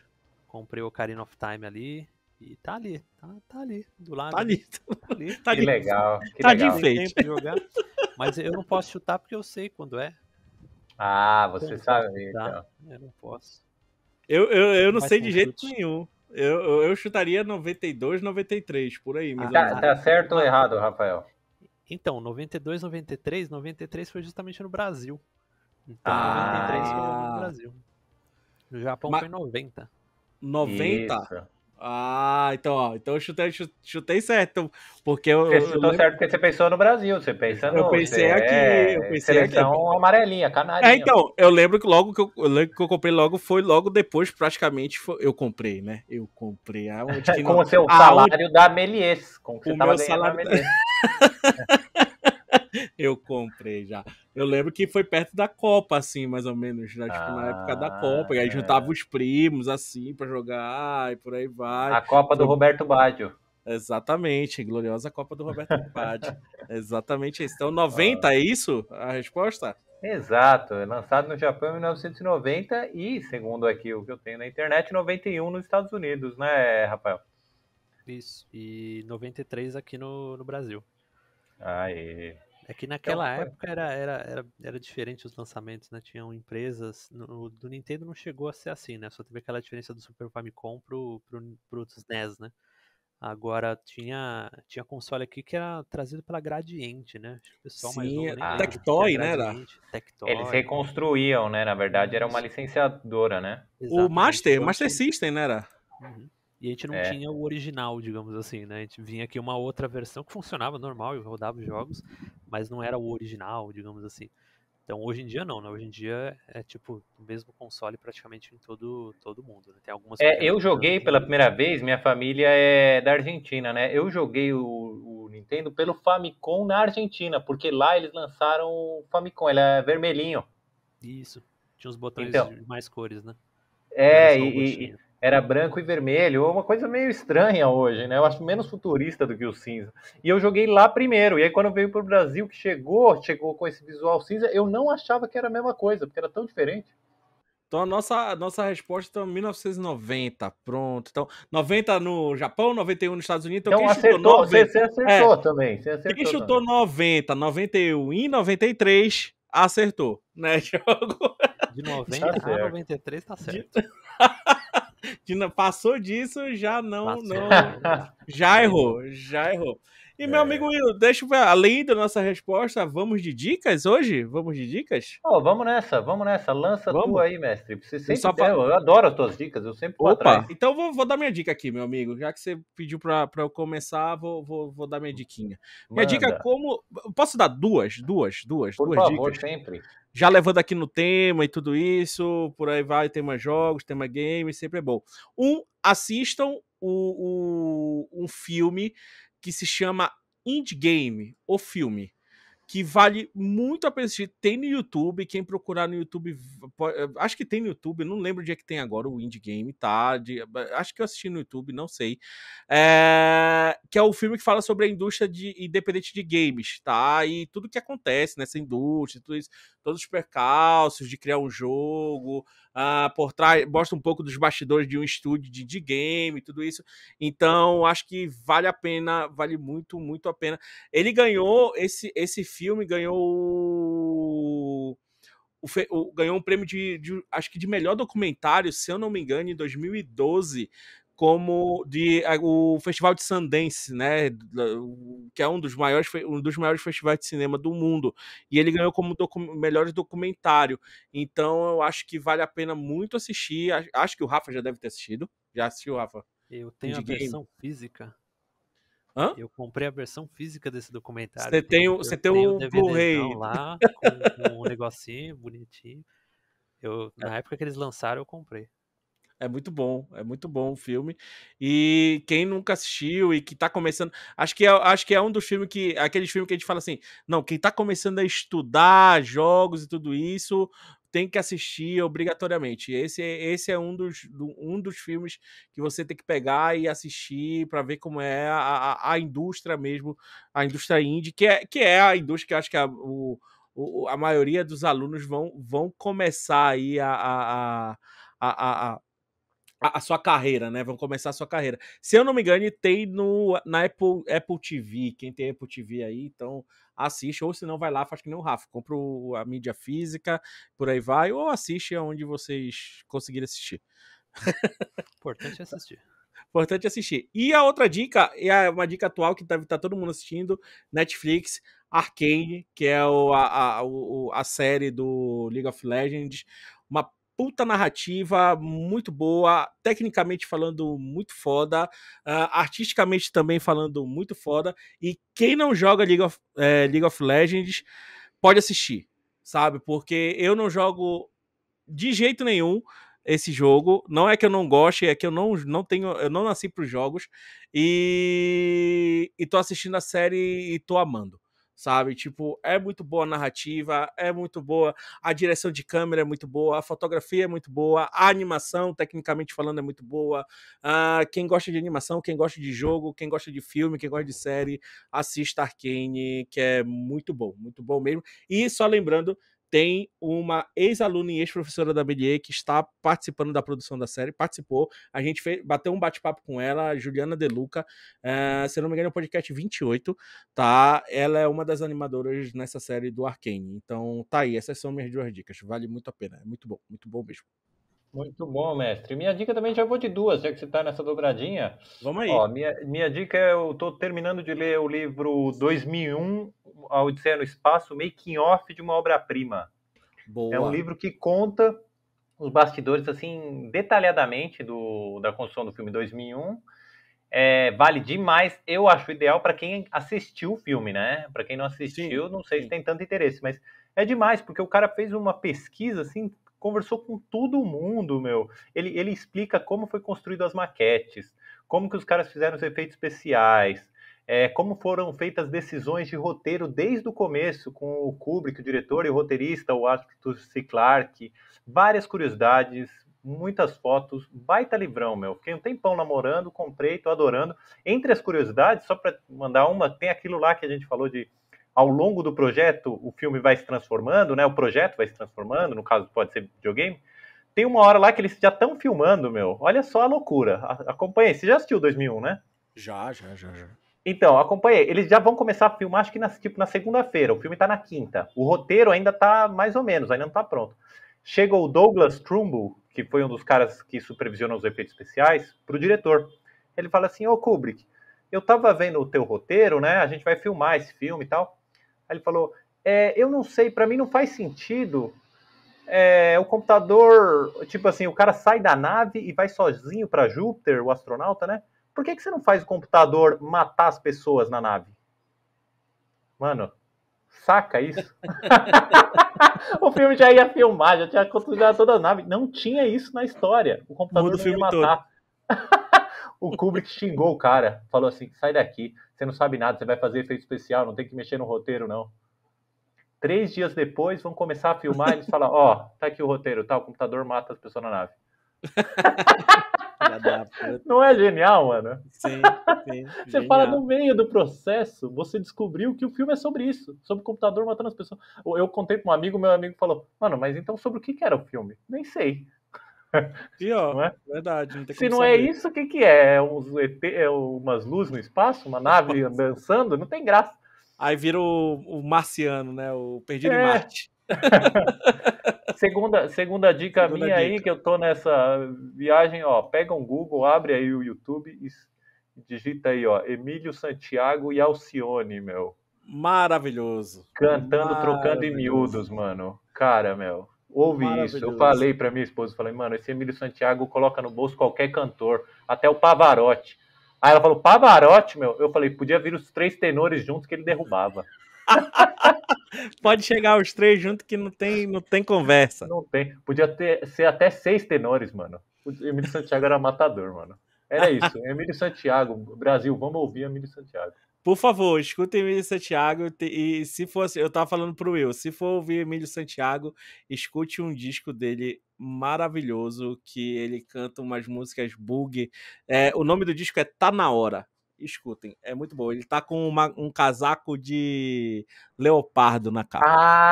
Comprei o Ocarina of Time ali. E tá ali, tá, tá ali, do lado. Tá ali. Tá ali. Tá que ali. legal. Que tá legal. de frente. Jogar, mas eu não posso chutar porque eu sei quando é. Ah, você eu sabe. Então. Eu é, não posso. Eu, eu, eu não, não sei de jeito chute. nenhum. Eu, eu, eu, chutaria 92, 93, por aí. Mas ah, tá, tá certo ou errado, Rafael? Então, 92, 93, 93 foi justamente no Brasil. Então, ah. 93 foi no Brasil. No Japão Ma... foi 90. 90? Isso. Ah, então, ó, então eu chutei, chutei certo. Porque eu, você chutou eu certo porque você pensou no Brasil, você pensa no. Eu pensei aqui, é, eu pensei seleção aqui. amarelinha, canarinha. É, então, eu lembro que logo que eu, eu lembro que eu comprei logo foi logo depois, praticamente, foi, eu comprei, né? Eu comprei. Aonde que com o seu salário aonde... da Melies. Com o que o você meu ganhando salário... da Melies. eu comprei já. Eu lembro que foi perto da Copa, assim, mais ou menos, né? tipo, ah, na época da ah, Copa. E aí é. juntava os primos, assim, para jogar e por aí vai. A Copa então, do Roberto Baggio. Exatamente, gloriosa Copa do Roberto Baggio. exatamente isso. Então, 90 ah. é isso a resposta? Exato, é lançado no Japão em 1990 e, segundo aqui o que eu tenho na internet, 91 nos Estados Unidos, né, Rafael? Isso, e 93 aqui no, no Brasil. Aê. É que é naquela então, época era, era, era, era diferente os lançamentos, né? Tinham empresas. No, do Nintendo não chegou a ser assim, né? Só teve aquela diferença do Super Famicom pro, pro, pro NES, né? Agora tinha, tinha console aqui que era trazido pela Gradiente, né? Acho que o pessoal Sim, mais novo, né? a Tectoy, é né? Era. Tectoy. Eles reconstruíam, né? Na verdade, era uma licenciadora, né? O Master, Master System, né? Era. Uhum. E a gente não é. tinha o original, digamos assim, né? A gente vinha aqui uma outra versão que funcionava normal e rodava os jogos, mas não era o original, digamos assim. Então hoje em dia não, né? Hoje em dia é tipo o mesmo console praticamente em todo, todo mundo. Né? Tem algumas. É, eu joguei pela primeira vez, minha família é da Argentina, né? Eu joguei o, o, Nintendo pelo Famicom na Argentina, porque lá eles lançaram o Famicom, ele é vermelhinho. Isso. Tinha os botões então, de mais cores, né? É, e, era branco e vermelho, uma coisa meio estranha hoje, né? Eu acho menos futurista do que o cinza. E eu joguei lá primeiro, e aí quando veio para o Brasil, que chegou, chegou com esse visual cinza, eu não achava que era a mesma coisa, porque era tão diferente. Então a nossa, nossa resposta então 1990, é pronto. Então 90 no Japão, 91 nos Estados Unidos. Então, então quem acertou, chutou 90? Você, acertou é, também. Você acertou quem chutou também. 90, 91 e 93 acertou, né, Diogo? De 90 tá a 93 tá certo. De... passou disso, já não, passou. não. Já errou, já errou. E meu é. amigo Will, deixa eu ver, além da nossa resposta, vamos de dicas hoje? Vamos de dicas? Oh, vamos nessa, vamos nessa. Lança vamos. tu aí, mestre. Você sempre eu, pra... eu adoro as tuas dicas, eu sempre vou Opa, atrás. então vou, vou, dar minha dica aqui, meu amigo. Já que você pediu pra, pra eu começar, vou, vou, vou dar minha diquinha. Minha dica dica como... Posso dar duas? Duas, duas, Por duas favor, dicas? sempre. Já levando aqui no tema e tudo isso, por aí vai, tema jogos, tema games, sempre é bom. Um, assistam o, o, um filme que se chama Indie Game, o filme, que vale muito a pena assistir. Tem no YouTube, quem procurar no YouTube, eh, acho que tem no YouTube, não lembro onde é que tem agora o Indie Game, tá? De, eh, acho que eu assisti no YouTube, não sei. É, que é o filme que fala sobre a indústria de, independente de games, tá? E tudo que acontece nessa indústria, tudo isso, todos os percalços de criar um jogo, uh, por trás, mostra um pouco dos bastidores de um estúdio de, de game e tudo isso. Então, acho que vale a pena, vale muito, muito a pena. Ele ganhou, esse, esse filme ganhou o, o, ganhou um prêmio de, de, acho que de melhor documentário, se eu não me engano, em 2012, como de o Festival de Sundance, né, que é um dos maiores um dos maiores festivais de cinema do mundo, e ele ganhou como docu melhor documentário. Então eu acho que vale a pena muito assistir. Acho que o Rafa já deve ter assistido. Já assistiu, Rafa? Eu tenho de a game. versão física. Hã? Eu comprei a versão física desse documentário. Você tem, você tem o Blu-ray lá com, com um negocinho bonitinho. Eu, na época que eles lançaram, eu comprei. É muito bom, é muito bom o filme. E quem nunca assistiu e que tá começando, acho que é, acho que é um dos filmes que aqueles filmes que a gente fala assim, não, quem tá começando a estudar jogos e tudo isso, tem que assistir obrigatoriamente. Esse, é, esse é um dos, um dos filmes que você tem que pegar e assistir para ver como é a, a, a, indústria mesmo, a indústria indie, que é, que é a indústria que eu acho que a, o, o, a maioria dos alunos vão, vão começar aí a, a, a, a a, sua carreira, né? Vão começar a sua carreira. Se eu não me engano, tem no, na Apple, Apple TV. Quem tem Apple TV aí, então assiste. Ou se não, vai lá, faz que nem o Rafa. Compra a mídia física, por aí vai. Ou assiste aonde vocês conseguirem assistir. Importante é assistir. Importante é assistir. E a outra dica, é uma dica atual que deve estar tá todo mundo assistindo, Netflix, Arcane, que é o, a, a, a série do League of Legends, uma puta narrativa muito boa, tecnicamente falando muito foda, uh, artisticamente também falando muito foda. E quem não joga League of, é, League of Legends pode assistir, sabe? Porque eu não jogo de jeito nenhum esse jogo. Não é que eu não goste, é que eu não, não tenho, eu não nasci para os jogos e, e tô assistindo a série e tô amando sabe? Tipo, é muito boa a narrativa, é muito boa, a direção de câmera é muito boa, a fotografia é muito boa, a animação, tecnicamente falando, é muito boa. Uh, quem gosta de animação, quem gosta de jogo, quem gosta de filme, quem gosta de série, assista Arcane, que é muito bom, muito bom mesmo. E só lembrando tem uma ex-aluna e ex-professora da BDE que está participando da produção da série, participou. A gente fez, bateu um bate-papo com ela, Juliana Deluca, é, eh, se não me engano, é o podcast 28, tá? Ela é uma das animadoras nessa série do Arkane. Então, tá aí, essas são minhas duas dicas. Vale muito a pena. É muito bom, muito bom mesmo. Muito bom, mestre. Minha dica também já vou de duas, já que você está nessa dobradinha. Vamos aí. Ó, minha, minha dica é: eu estou terminando de ler o livro 2001, A Odisseia no Espaço, Making Off de uma Obra-Prima. É um livro que conta os bastidores assim detalhadamente do, da construção do filme 2001. É, vale demais. Eu acho ideal para quem assistiu o filme, né? Para quem não assistiu, sim, não sei sim. se tem tanto interesse, mas é demais porque o cara fez uma pesquisa assim conversou com todo mundo, meu. Ele, ele explica como foi construído as maquetes, como que os caras fizeram os efeitos especiais, é, como foram feitas decisões de roteiro desde o começo com o Kubrick, o diretor e o roteirista, o Arthur C. Clarke, várias curiosidades, muitas fotos, baita livrão, meu. Fiquei um tempão namorando, comprei, tô adorando. Entre as curiosidades, só para mandar uma, tem aquilo lá que a gente falou de ao longo do projeto o filme vai se transformando, né? O projeto vai se transformando, no caso pode ser videogame. Tem uma hora lá que eles já estão filmando, meu. Olha só a loucura. Acompanhei. Você já assistiu 2001, né? Já, já, já, já. Então, acompanhei. Eles já vão começar a filmar, acho que na, tipo, na segunda-feira. O filme está na quinta. O roteiro ainda está mais ou menos, ainda não está pronto. Chega o Douglas Trumbull, que foi um dos caras que supervisionou os efeitos especiais, para o diretor. Ele fala assim: Ô Kubrick, eu estava vendo o teu roteiro, né? A gente vai filmar esse filme e tal. Aí ele falou: é, Eu não sei, para mim não faz sentido é, o computador, tipo assim, o cara sai da nave e vai sozinho para Júpiter, o astronauta, né? Por que, que você não faz o computador matar as pessoas na nave? Mano, saca isso? o filme já ia filmar, já tinha construído toda a nave. Não tinha isso na história. O computador Muda não ia matar. O Kubrick xingou o cara, falou assim: sai daqui, você não sabe nada, você vai fazer efeito especial, não tem que mexer no roteiro, não. Três dias depois vão começar a filmar, eles falam: ó, oh, tá aqui o roteiro, tá? O computador mata as pessoas na nave. Não é genial, mano? Sim, sim Você genial. fala no meio do processo, você descobriu que o filme é sobre isso, sobre o computador matando as pessoas. Eu contei para um amigo, meu amigo falou, mano, mas então sobre o que, que era o filme? Nem sei. Pior, não é? verdade. Não Se não é saber. é isso, o que, que é? É, uns ET, é umas luzes no espaço? Uma nave dançando? Não tem graça. Aí vira o, o marciano, né? O Perdido é. em Marte. segunda, segunda dica segunda minha dica. aí, que eu tô nessa viagem, ó. Pega um Google, abre aí o YouTube e digita aí, ó. Emílio Santiago e Alcione, meu. Maravilhoso. Cantando, Maravilhoso. trocando em miúdos, mano. Cara, meu ouvi isso. Eu falei para minha esposa, falei, mano, esse Emílio Santiago coloca no bolso qualquer cantor, até o Pavarotti. Aí ela falou, Pavarotti, meu? Eu falei, podia vir os três tenores juntos que ele derrubava. Pode chegar os três juntos que não tem, não tem conversa. Não tem. Podia ter, ser até seis tenores, mano. O Emílio Santiago era matador, mano. Era isso. Emílio Santiago, Brasil, vamos ouvir Emílio Santiago. Por favor, escutem Emílio Santiago. E se fosse, eu tava falando pro Will, se for ouvir Emílio Santiago, escute um disco dele maravilhoso que ele canta umas músicas bug. É, o nome do disco é Tá Na Hora. Escutem, é muito bom. Ele tá com uma, um casaco de leopardo na capa.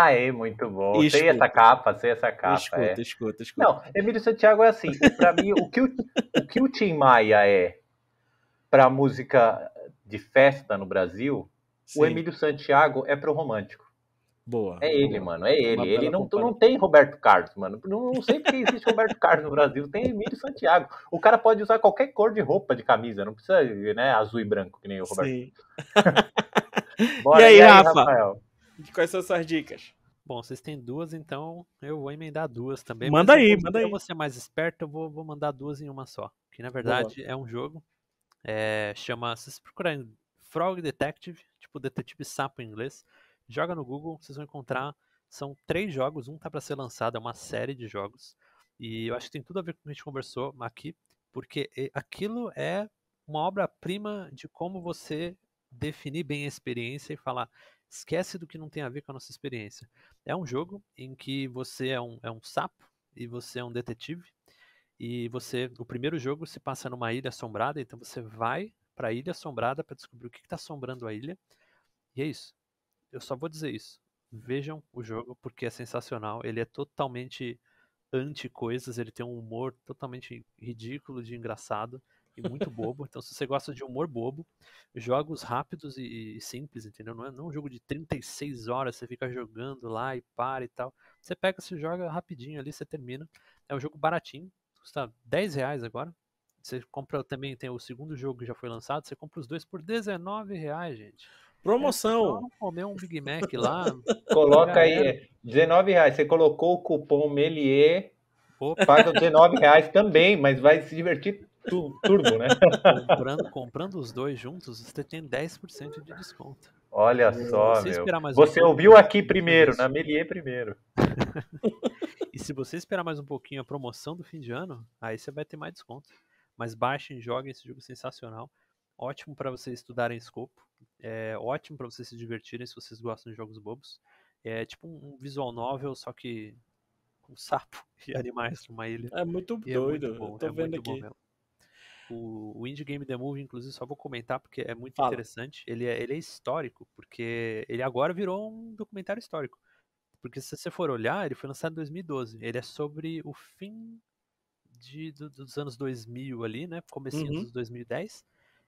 Ah, é muito bom. Escuta. Sei essa capa, sei essa capa. Escuta, é. escuta, escuta. Não, Emílio Santiago é assim. Para mim, o que o, o que o Tim Maia é para música de festa no Brasil, Sim. o Emílio Santiago é pro romântico. Boa. É ele, boa. mano, é ele. Uma ele não, tu não tem Roberto Carlos, mano. Não, não sei porque existe Roberto Carlos no Brasil. Tem Emílio Santiago. O cara pode usar qualquer cor de roupa de camisa, não precisa, né, azul e branco, que nem o Roberto. Sim. Bora, e, aí, e aí, Rafa? Rafael? Quais são suas dicas? Bom, vocês têm duas, então eu vou emendar duas também. Manda aí, manda aí. Eu vou ser mais esperto, eu vou, vou mandar duas em uma só. Que na verdade boa. é um jogo é, chama, se vocês procurarem Frog Detective, tipo detetive sapo em inglês, joga no Google, vocês vão encontrar. São três jogos, um tá para ser lançado, é uma série de jogos. E eu acho que tem tudo a ver com o que a gente conversou aqui, porque aquilo é uma obra-prima de como você definir bem a experiência e falar, esquece do que não tem a ver com a nossa experiência. É um jogo em que você é um, é um sapo e você é um detetive, e você, o primeiro jogo se passa numa ilha assombrada, então você vai para a ilha assombrada para descobrir o que está assombrando a ilha. E é isso. Eu só vou dizer isso. Vejam o jogo porque é sensacional. Ele é totalmente anti coisas, ele tem um humor totalmente ridículo de engraçado e muito bobo. Então, se você gosta de humor bobo, jogos rápidos e, e simples, entendeu? Não é, não é um jogo de 36 horas, você fica jogando lá e para e tal. Você pega, se joga rapidinho ali, você termina. É um jogo baratinho, custa 10 reais agora. Você compra também, tem o segundo jogo que já foi lançado, você compra os dois por 19 reais, gente. Promoção! É comer um Big Mac lá. Coloca aí, 19 reais. Você colocou o cupom Melier, Opa. paga 19 reais também, mas vai se divertir tu, turbo, né? Comprando, comprando os dois juntos, você tem 10% de desconto. Olha só, meu. Você ouviu aqui primeiro, na Melier primeiro. E se você esperar mais um pouquinho a promoção do fim de ano, aí você vai ter mais desconto. Mas baixem, joguem esse jogo sensacional. Ótimo para vocês estudarem escopo. É ótimo para vocês se divertirem se vocês gostam de jogos bobos. É tipo um visual novel, só que com sapo e animais numa ilha. É muito e doido. É muito bom, tô é vendo aqui. O, o, Indie Game The Movie, inclusive, só vou comentar porque é muito Fala. interessante. Ele é, ele é histórico, porque ele agora virou um documentário histórico. Porque se você for olhar, ele foi lançado em 2012. Ele é sobre o fim de, do, dos anos 2000 ali, né? Comecinho uhum. dos 2010.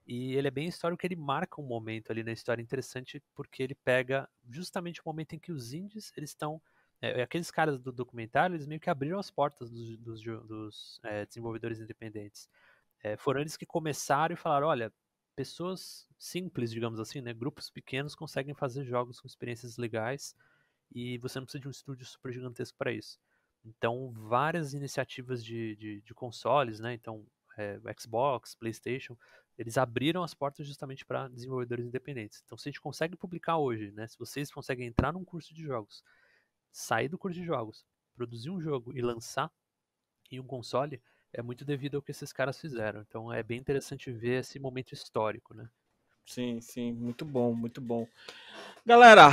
E ele é bem histórico, ele marca um momento ali na história interessante, porque ele pega justamente o momento em que os indies, eles estão... É, é aqueles caras do documentário, eles meio que abriram as portas dos, dos, dos é, desenvolvedores independentes. É, foram eles que começaram e falaram, olha, pessoas simples, digamos assim, né? Grupos pequenos conseguem fazer jogos com experiências legais e você não precisa de um estúdio super gigantesco para isso. Então, várias iniciativas de, de, de consoles, né? Então, é, Xbox, PlayStation, eles abriram as portas justamente para desenvolvedores independentes. Então, se a gente consegue publicar hoje, né? Se vocês conseguem entrar num curso de jogos, sair do curso de jogos, produzir um jogo e lançar em um console, é muito devido ao que esses caras fizeram. Então, é bem interessante ver esse momento histórico, né? Sim, sim, muito bom, muito bom. Galera,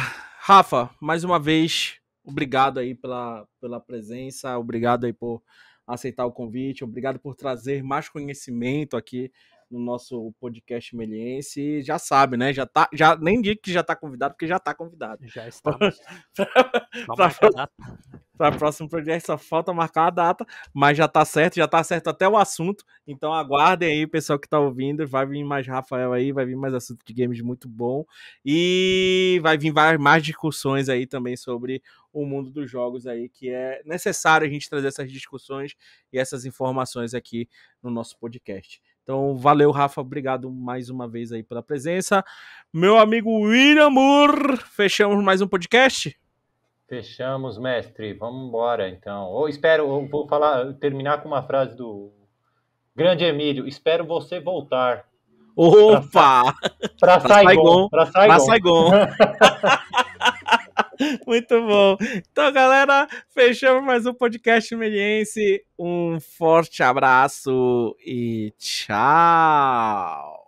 Rafa, mais uma vez, obrigado aí pela, pela presença, obrigado aí por aceitar o convite, obrigado por trazer mais conhecimento aqui no nosso podcast meliense, já sabe, né? Já tá, já nem digo que já tá convidado, porque já tá convidado. Já está. Para o próximo podcast só falta marcar a data, mas já tá certo, já tá certo até o assunto. Então aguardem aí, pessoal que tá ouvindo, vai vir mais Rafael aí, vai vir mais assunto de games muito bom e vai vir várias mais discussões aí também sobre o mundo dos jogos aí, que é necessário a gente trazer essas discussões e essas informações aqui no nosso podcast. Então, valeu, Rafa. Obrigado mais uma vez aí pela presença. Meu amigo William Moore, fechamos mais um podcast? Fechamos, mestre. Vamos embora, então. Ou espero, eu vou falar, terminar com uma frase do grande Emílio. Espero você voltar. Opa! Para Saigon. Para Saigon. Pra Saigon. Pra Saigon. Muito bom. Então, galera, fechamos mais um podcast meliense. Um forte abraço e tchau.